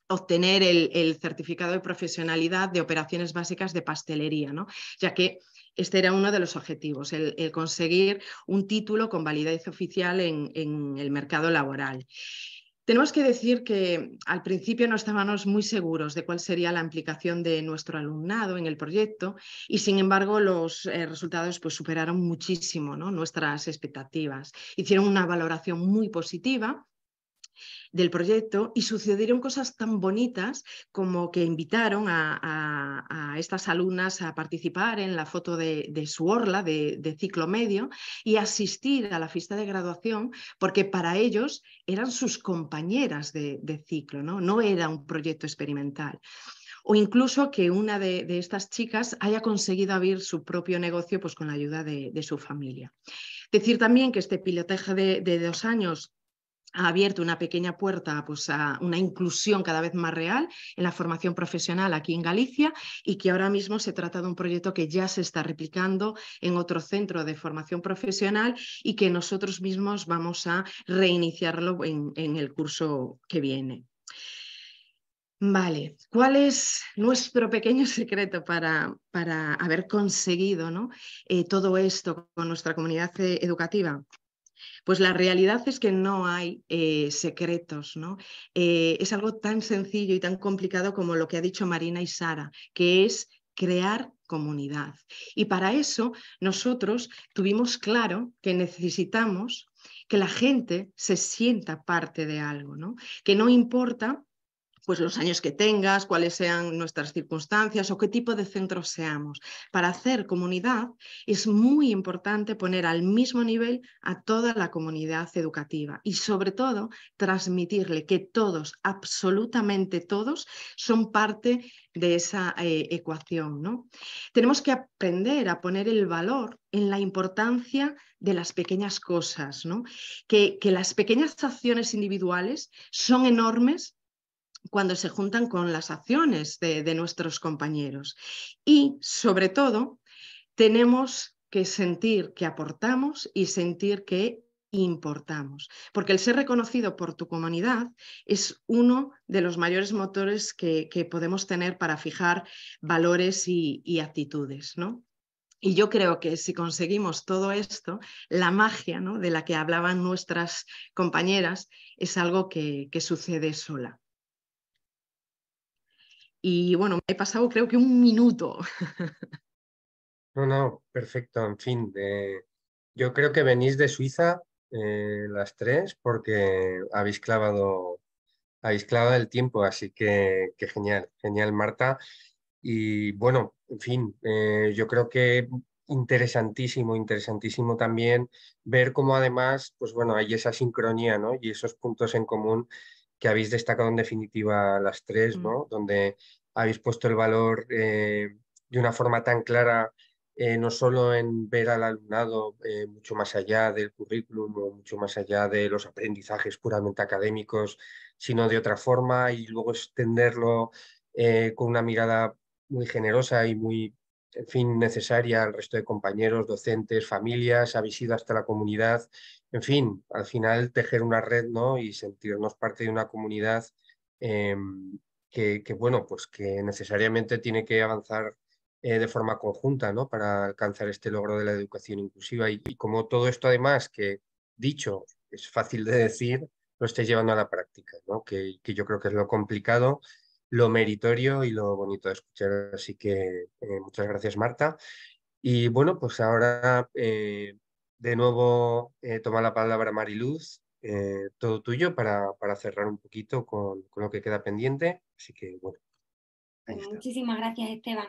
obtener el, certificado de profesionalidad de operaciones básicas de pastelería, ¿no? ya que este era uno de los objetivos, el, conseguir un título con validez oficial en, el mercado laboral. Tenemos que decir que al principio no estábamos muy seguros de cuál sería la implicación de nuestro alumnado en el proyecto y sin embargo los eh, resultados pues, superaron muchísimo nuestras expectativas. Hicieron una valoración muy positiva del proyecto y sucedieron cosas tan bonitas como que invitaron a, estas alumnas a participar en la foto de, su orla de, ciclo medio y asistir a la fiesta de graduación porque para ellos eran sus compañeras de, ciclo, ¿no? era un proyecto experimental o incluso que una de, estas chicas haya conseguido abrir su propio negocio pues, con la ayuda de, su familia. Decir también que este pilotaje de dos años ha abierto una pequeña puerta pues, a una inclusión cada vez más real en la formación profesional aquí en Galicia y que ahora mismo se trata de un proyecto que ya se está replicando en otro centro de formación profesional y que nosotros mismos vamos a reiniciarlo en, el curso que viene. Vale, ¿cuál es nuestro pequeño [LAUGHS] secreto para, para haber conseguido eh, todo esto con nuestra comunidad eh, educativa? Pues la realidad es que no hay eh, secretos, ¿no? Eh, es algo tan sencillo y tan complicado como lo que ha dicho Marina y Sara, que es crear comunidad. Y para eso nosotros tuvimos claro que necesitamos que la gente se sienta parte de algo, ¿no? Que no importa pues los años que tengas, cuáles sean nuestras circunstancias o qué tipo de centro seamos. Para hacer comunidad es muy importante poner al mismo nivel a toda la comunidad educativa y sobre todo transmitirle que todos, absolutamente todos, son parte de esa eh, ecuación. ¿no? Tenemos que aprender a poner el valor en la importancia de las pequeñas cosas, que, que las pequeñas acciones individuales son enormes cuando se juntan con las acciones de, nuestros compañeros. Y sobre todo, tenemos que sentir que aportamos y sentir que importamos, porque el ser reconocido por tu comunidad es uno de los mayores motores que, podemos tener para fijar valores y, actitudes, Y yo creo que si conseguimos todo esto, la magia ¿no? de la que hablaban nuestras compañeras es algo que sucede sola. Y bueno, me he pasado creo que un minuto. [LAUGHS] No, no, perfecto. En fin, eh, yo creo que venís de Suiza eh, las tres porque habéis clavado, habéis clavado el tiempo, así que, que genial, genial Marta. Y bueno, en fin, eh, yo creo que interesantísimo, interesantísimo también ver cómo además, pues bueno, hay esa sincronía, ¿no? Y esos puntos en común que habéis destacado en definitiva las tres, mm. ¿no? Donde habéis puesto el valor eh, de una forma tan clara, eh, no solo en ver al alumnado eh, mucho más allá del currículum o mucho más allá de los aprendizajes puramente académicos, sino de otra forma y luego extenderlo con una mirada muy generosa y muy, fin, necesaria al resto de compañeros, docentes, familias, habéis ido hasta la comunidad en fin, al final tejer una red ¿no? y sentirnos parte de una comunidad em, que, bueno, pues que necesariamente tiene que avanzar eh, de forma conjunta ¿no? para alcanzar este logro de la educación inclusiva. Y, como todo esto, además, que dicho es fácil de decir, lo estáis llevando a la práctica, ¿no? que, yo creo que es lo complicado lo meritorio y lo bonito de escuchar. Así que eh, muchas gracias, Marta. Y bueno, pues ahora eh, de nuevo eh, toma la palabra Mariluz, eh, todo tuyo para, cerrar un poquito con, lo que queda pendiente. Así que bueno. muchísimas gracias Esteban.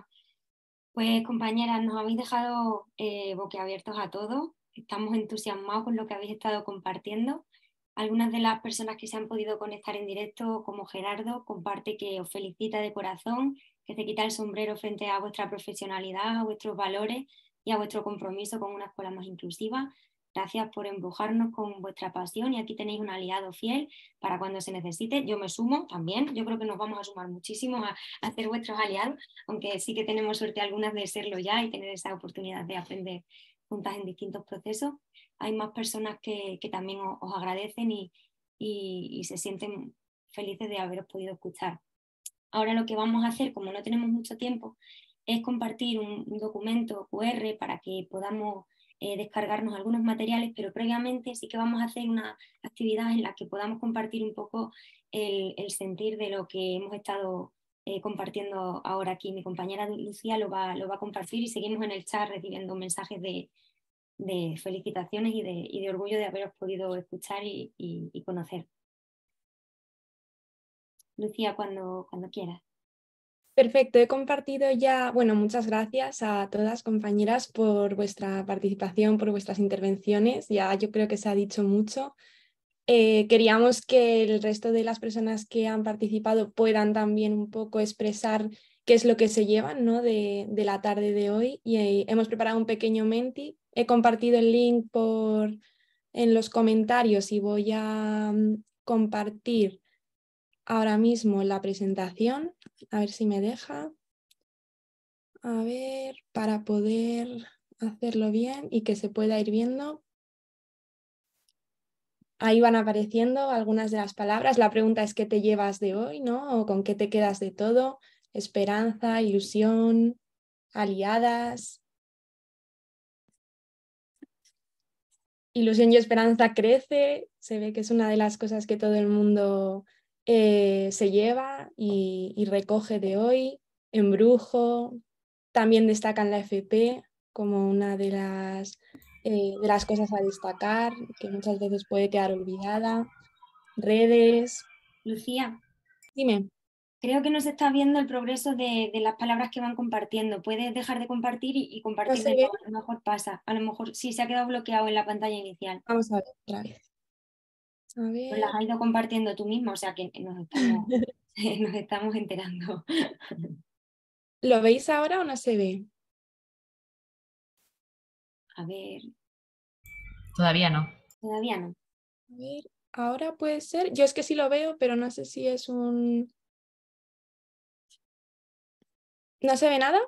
Pues compañeras, nos habéis dejado eh, boquiabiertos a todos. Estamos entusiasmados con lo que habéis estado compartiendo. Algunas de las personas que se han podido conectar en directo, como Gerardo, comparte que os felicita de corazón, que se quita el sombrero frente a vuestra profesionalidad, a vuestros valores y a vuestro compromiso con una escuela más inclusiva. Gracias por empujarnos con vuestra pasión y aquí tenéis un aliado fiel para cuando se necesite. Yo me sumo también, yo creo que nos vamos a sumar muchísimo a, hacer ser vuestros aliados, aunque sí que tenemos suerte algunas de serlo ya y tener esa oportunidad de aprender juntas en distintos procesos. Hay más personas que, también os, agradecen y, y se sienten felices de haberos podido escuchar. Ahora lo que vamos a hacer, como no tenemos mucho tiempo, es compartir un, documento QR para que podamos eh, descargarnos algunos materiales, pero previamente sí que vamos a hacer una actividad en la que podamos compartir un poco el, sentir de lo que hemos estado eh, compartiendo ahora aquí. Mi compañera Lucía lo va, a compartir y seguimos en el chat recibiendo mensajes de, felicitaciones y de, orgullo de haberos podido escuchar y, y conocer. Lucía, cuando, cuando quieras. Perfecto, he compartido ya, bueno, muchas gracias a todas compañeras por vuestra participación, por vuestras intervenciones. Ya yo creo que se ha dicho mucho. Eh, queríamos que el resto de las personas que han participado puedan también un poco expresar qué es lo que se llevan ¿no? de, la tarde de hoy. Y eh, hemos preparado un pequeño menti. He compartido el link por, en los comentarios y voy a mm, compartir ahora mismo la presentación. A ver si me deja. A ver, para poder hacerlo bien y que se pueda ir viendo. Ahí van apareciendo algunas de las palabras. La pregunta es qué te llevas de hoy, ¿no? O con qué te quedas de todo. Esperanza, ilusión, aliadas. Ilusión y esperanza crece. Se ve que es una de las cosas que todo el mundo eh, se lleva y, recoge de hoy, embrujo, también destacan la FP como una de las, eh, de las cosas a destacar, que muchas veces puede quedar olvidada, redes. Lucía. Dime. Creo que no se está viendo el progreso de, las palabras que van compartiendo. Puedes dejar de compartir y, compartir. a lo mejor pasa. A lo mejor sí se ha quedado bloqueado en la pantalla inicial. Vamos a ver otra vez. Pues las has ido compartiendo tú mismo o sea que [LAUGHS] [LAUGHS] eh, nos estamos, enterando. ¿Lo veis ahora o no se ve? A ver. Todavía no. Todavía no. A ver, ahora puede ser. Yo es que sí lo veo, pero no sé si es un. ¿No se ve nada?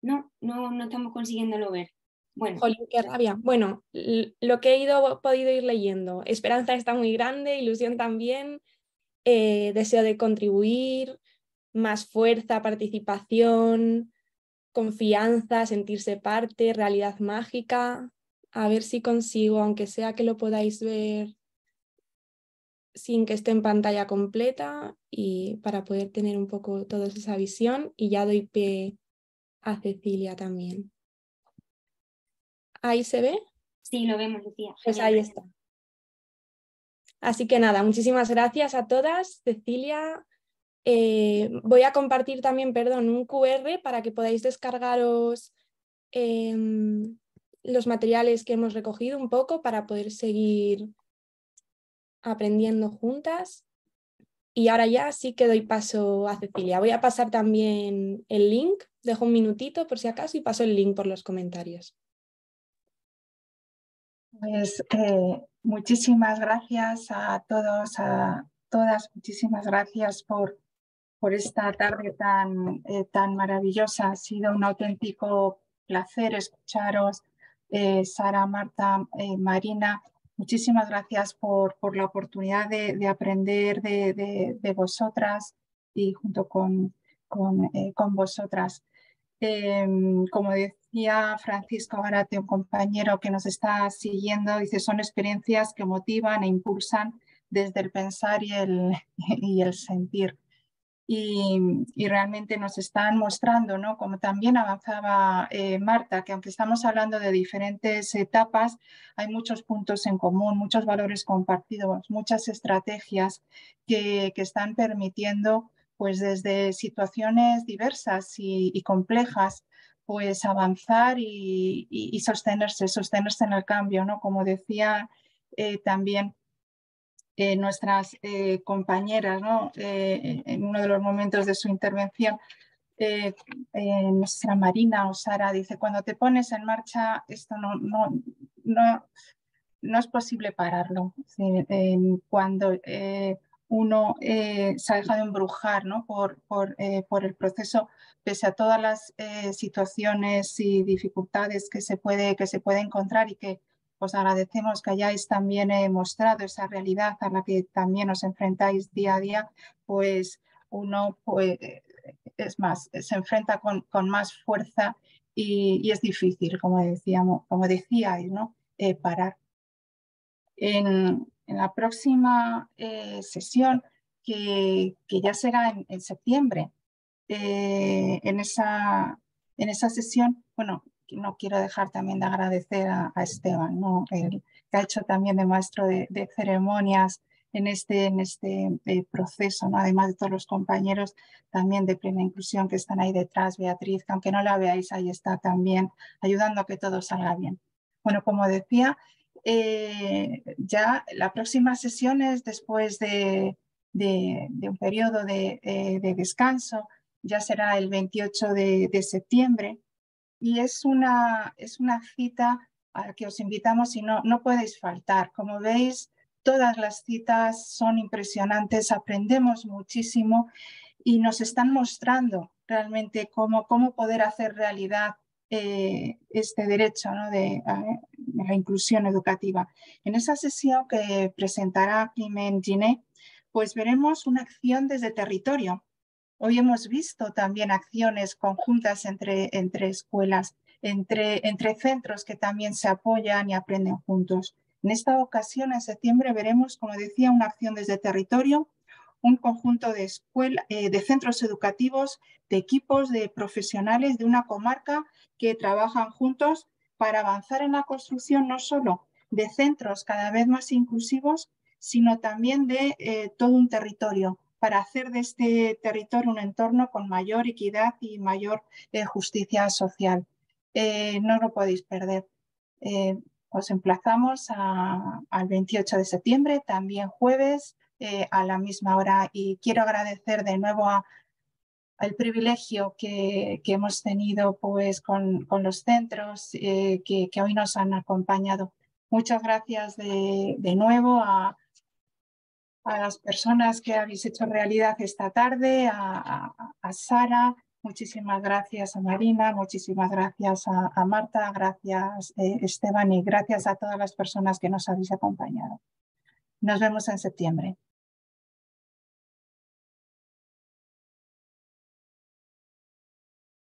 No, no, no estamos lo ver. Bueno. qué rabia. Bueno, lo que he ido, podido ir leyendo, esperanza está muy grande, ilusión también, eh, deseo de contribuir, más fuerza, participación, confianza, sentirse parte, realidad mágica. A ver si consigo, aunque sea que lo podáis ver sin que esté en pantalla completa y para poder tener un poco toda esa visión y ya doy pie a Cecilia también. ¿Ahí se ve? Sí, lo vemos, Lucía. Pues ahí está. Así que nada, muchísimas gracias a todas. Cecilia, eh, voy a compartir también, perdón, un QR para que podáis descargaros em, los materiales que hemos recogido un poco para poder seguir aprendiendo juntas. Y ahora ya sí que doy paso a Cecilia. Voy a pasar también el link, dejo un minutito por si acaso y paso el link por los comentarios. Pues eh, muchísimas gracias a todos, a todas, muchísimas gracias por, por esta tarde tan, eh, tan maravillosa. Ha sido un auténtico placer escucharos, eh, Sara, Marta, Marina. Muchísimas gracias por, por la oportunidad de, aprender de, de, vosotras y junto con, con, con vosotras. Em, como decía, a Francisco Garate, un compañero que nos está siguiendo, dice, son experiencias que motivan e impulsan desde el pensar y el, [LAUGHS] sentir. Y, realmente nos están mostrando, ¿no? como también avanzaba eh, Marta, que aunque estamos hablando de diferentes etapas, hay muchos puntos en común, muchos valores compartidos, muchas estrategias que, están permitiendo pues desde situaciones diversas y complejas pues avanzar y, sostenerse, sostenerse en el cambio, ¿no? Como decía eh, también eh, nuestras eh, compañeras, ¿no? en uno de los momentos de su intervención, nuestra Marina o Sara dice, cuando te pones en marcha, esto no, no, no, no es posible pararlo. cuando uno eh, se ha dejado embrujar eh, por, el proceso, pese a todas las eh, situaciones y dificultades que se, puede, que se puede encontrar y que os pues, agradecemos que hayáis también mostrado esa realidad a la que también os enfrentáis día a día, pues uno pues, es más, se enfrenta con, más fuerza y, es difícil, como, decíamos, como decíais, ¿no? parar. En, en la próxima eh, sesión, que, ya será en, septiembre, eh, en, esa, en esa sesión, bueno, no quiero dejar también de agradecer a, Esteban, ¿no? que ha hecho también de maestro de, ceremonias en este, en este eh, proceso, ¿no? además de todos los compañeros también de plena inclusión que están ahí detrás, Beatriz, que aunque no la veáis, ahí está también ayudando a que todo salga bien. Bueno, como decía, eh, ya la próxima sesión es después de, un periodo eh, de, descanso, ya será el 28 de, septiembre y es una, es una cita a la que os invitamos y no, no podéis faltar. Como veis, todas las citas son impresionantes, aprendemos muchísimo y nos están mostrando realmente cómo, cómo poder hacer realidad eh, este derecho ¿no? de, la inclusión educativa. En esa sesión que presentará Clement Giné, pues veremos una acción desde territorio. Hoy hemos visto también acciones conjuntas entre, entre escuelas, entre, entre centros que también se apoyan y aprenden juntos. En esta ocasión, en septiembre, veremos, como decía, una acción desde territorio, un conjunto de, escuela, eh, de centros educativos, de equipos, de profesionales de una comarca que trabajan juntos para avanzar en la construcción no solo de centros cada vez más inclusivos, sino también de eh, todo un territorio, para hacer de este territorio un entorno con mayor equidad y mayor eh, justicia social. Eh, no lo podéis perder. os emplazamos al 28 de septiembre, también jueves, a la misma hora. Y quiero agradecer de nuevo a el privilegio que, hemos tenido pues, con, los centros eh, que, hoy nos han acompañado. Muchas gracias de, nuevo a, las personas que habéis hecho realidad esta tarde, a, Sara, muchísimas gracias a Marina, muchísimas gracias a, Marta, gracias eh, Esteban y gracias a todas las personas que nos habéis acompañado. Nos vemos en septiembre.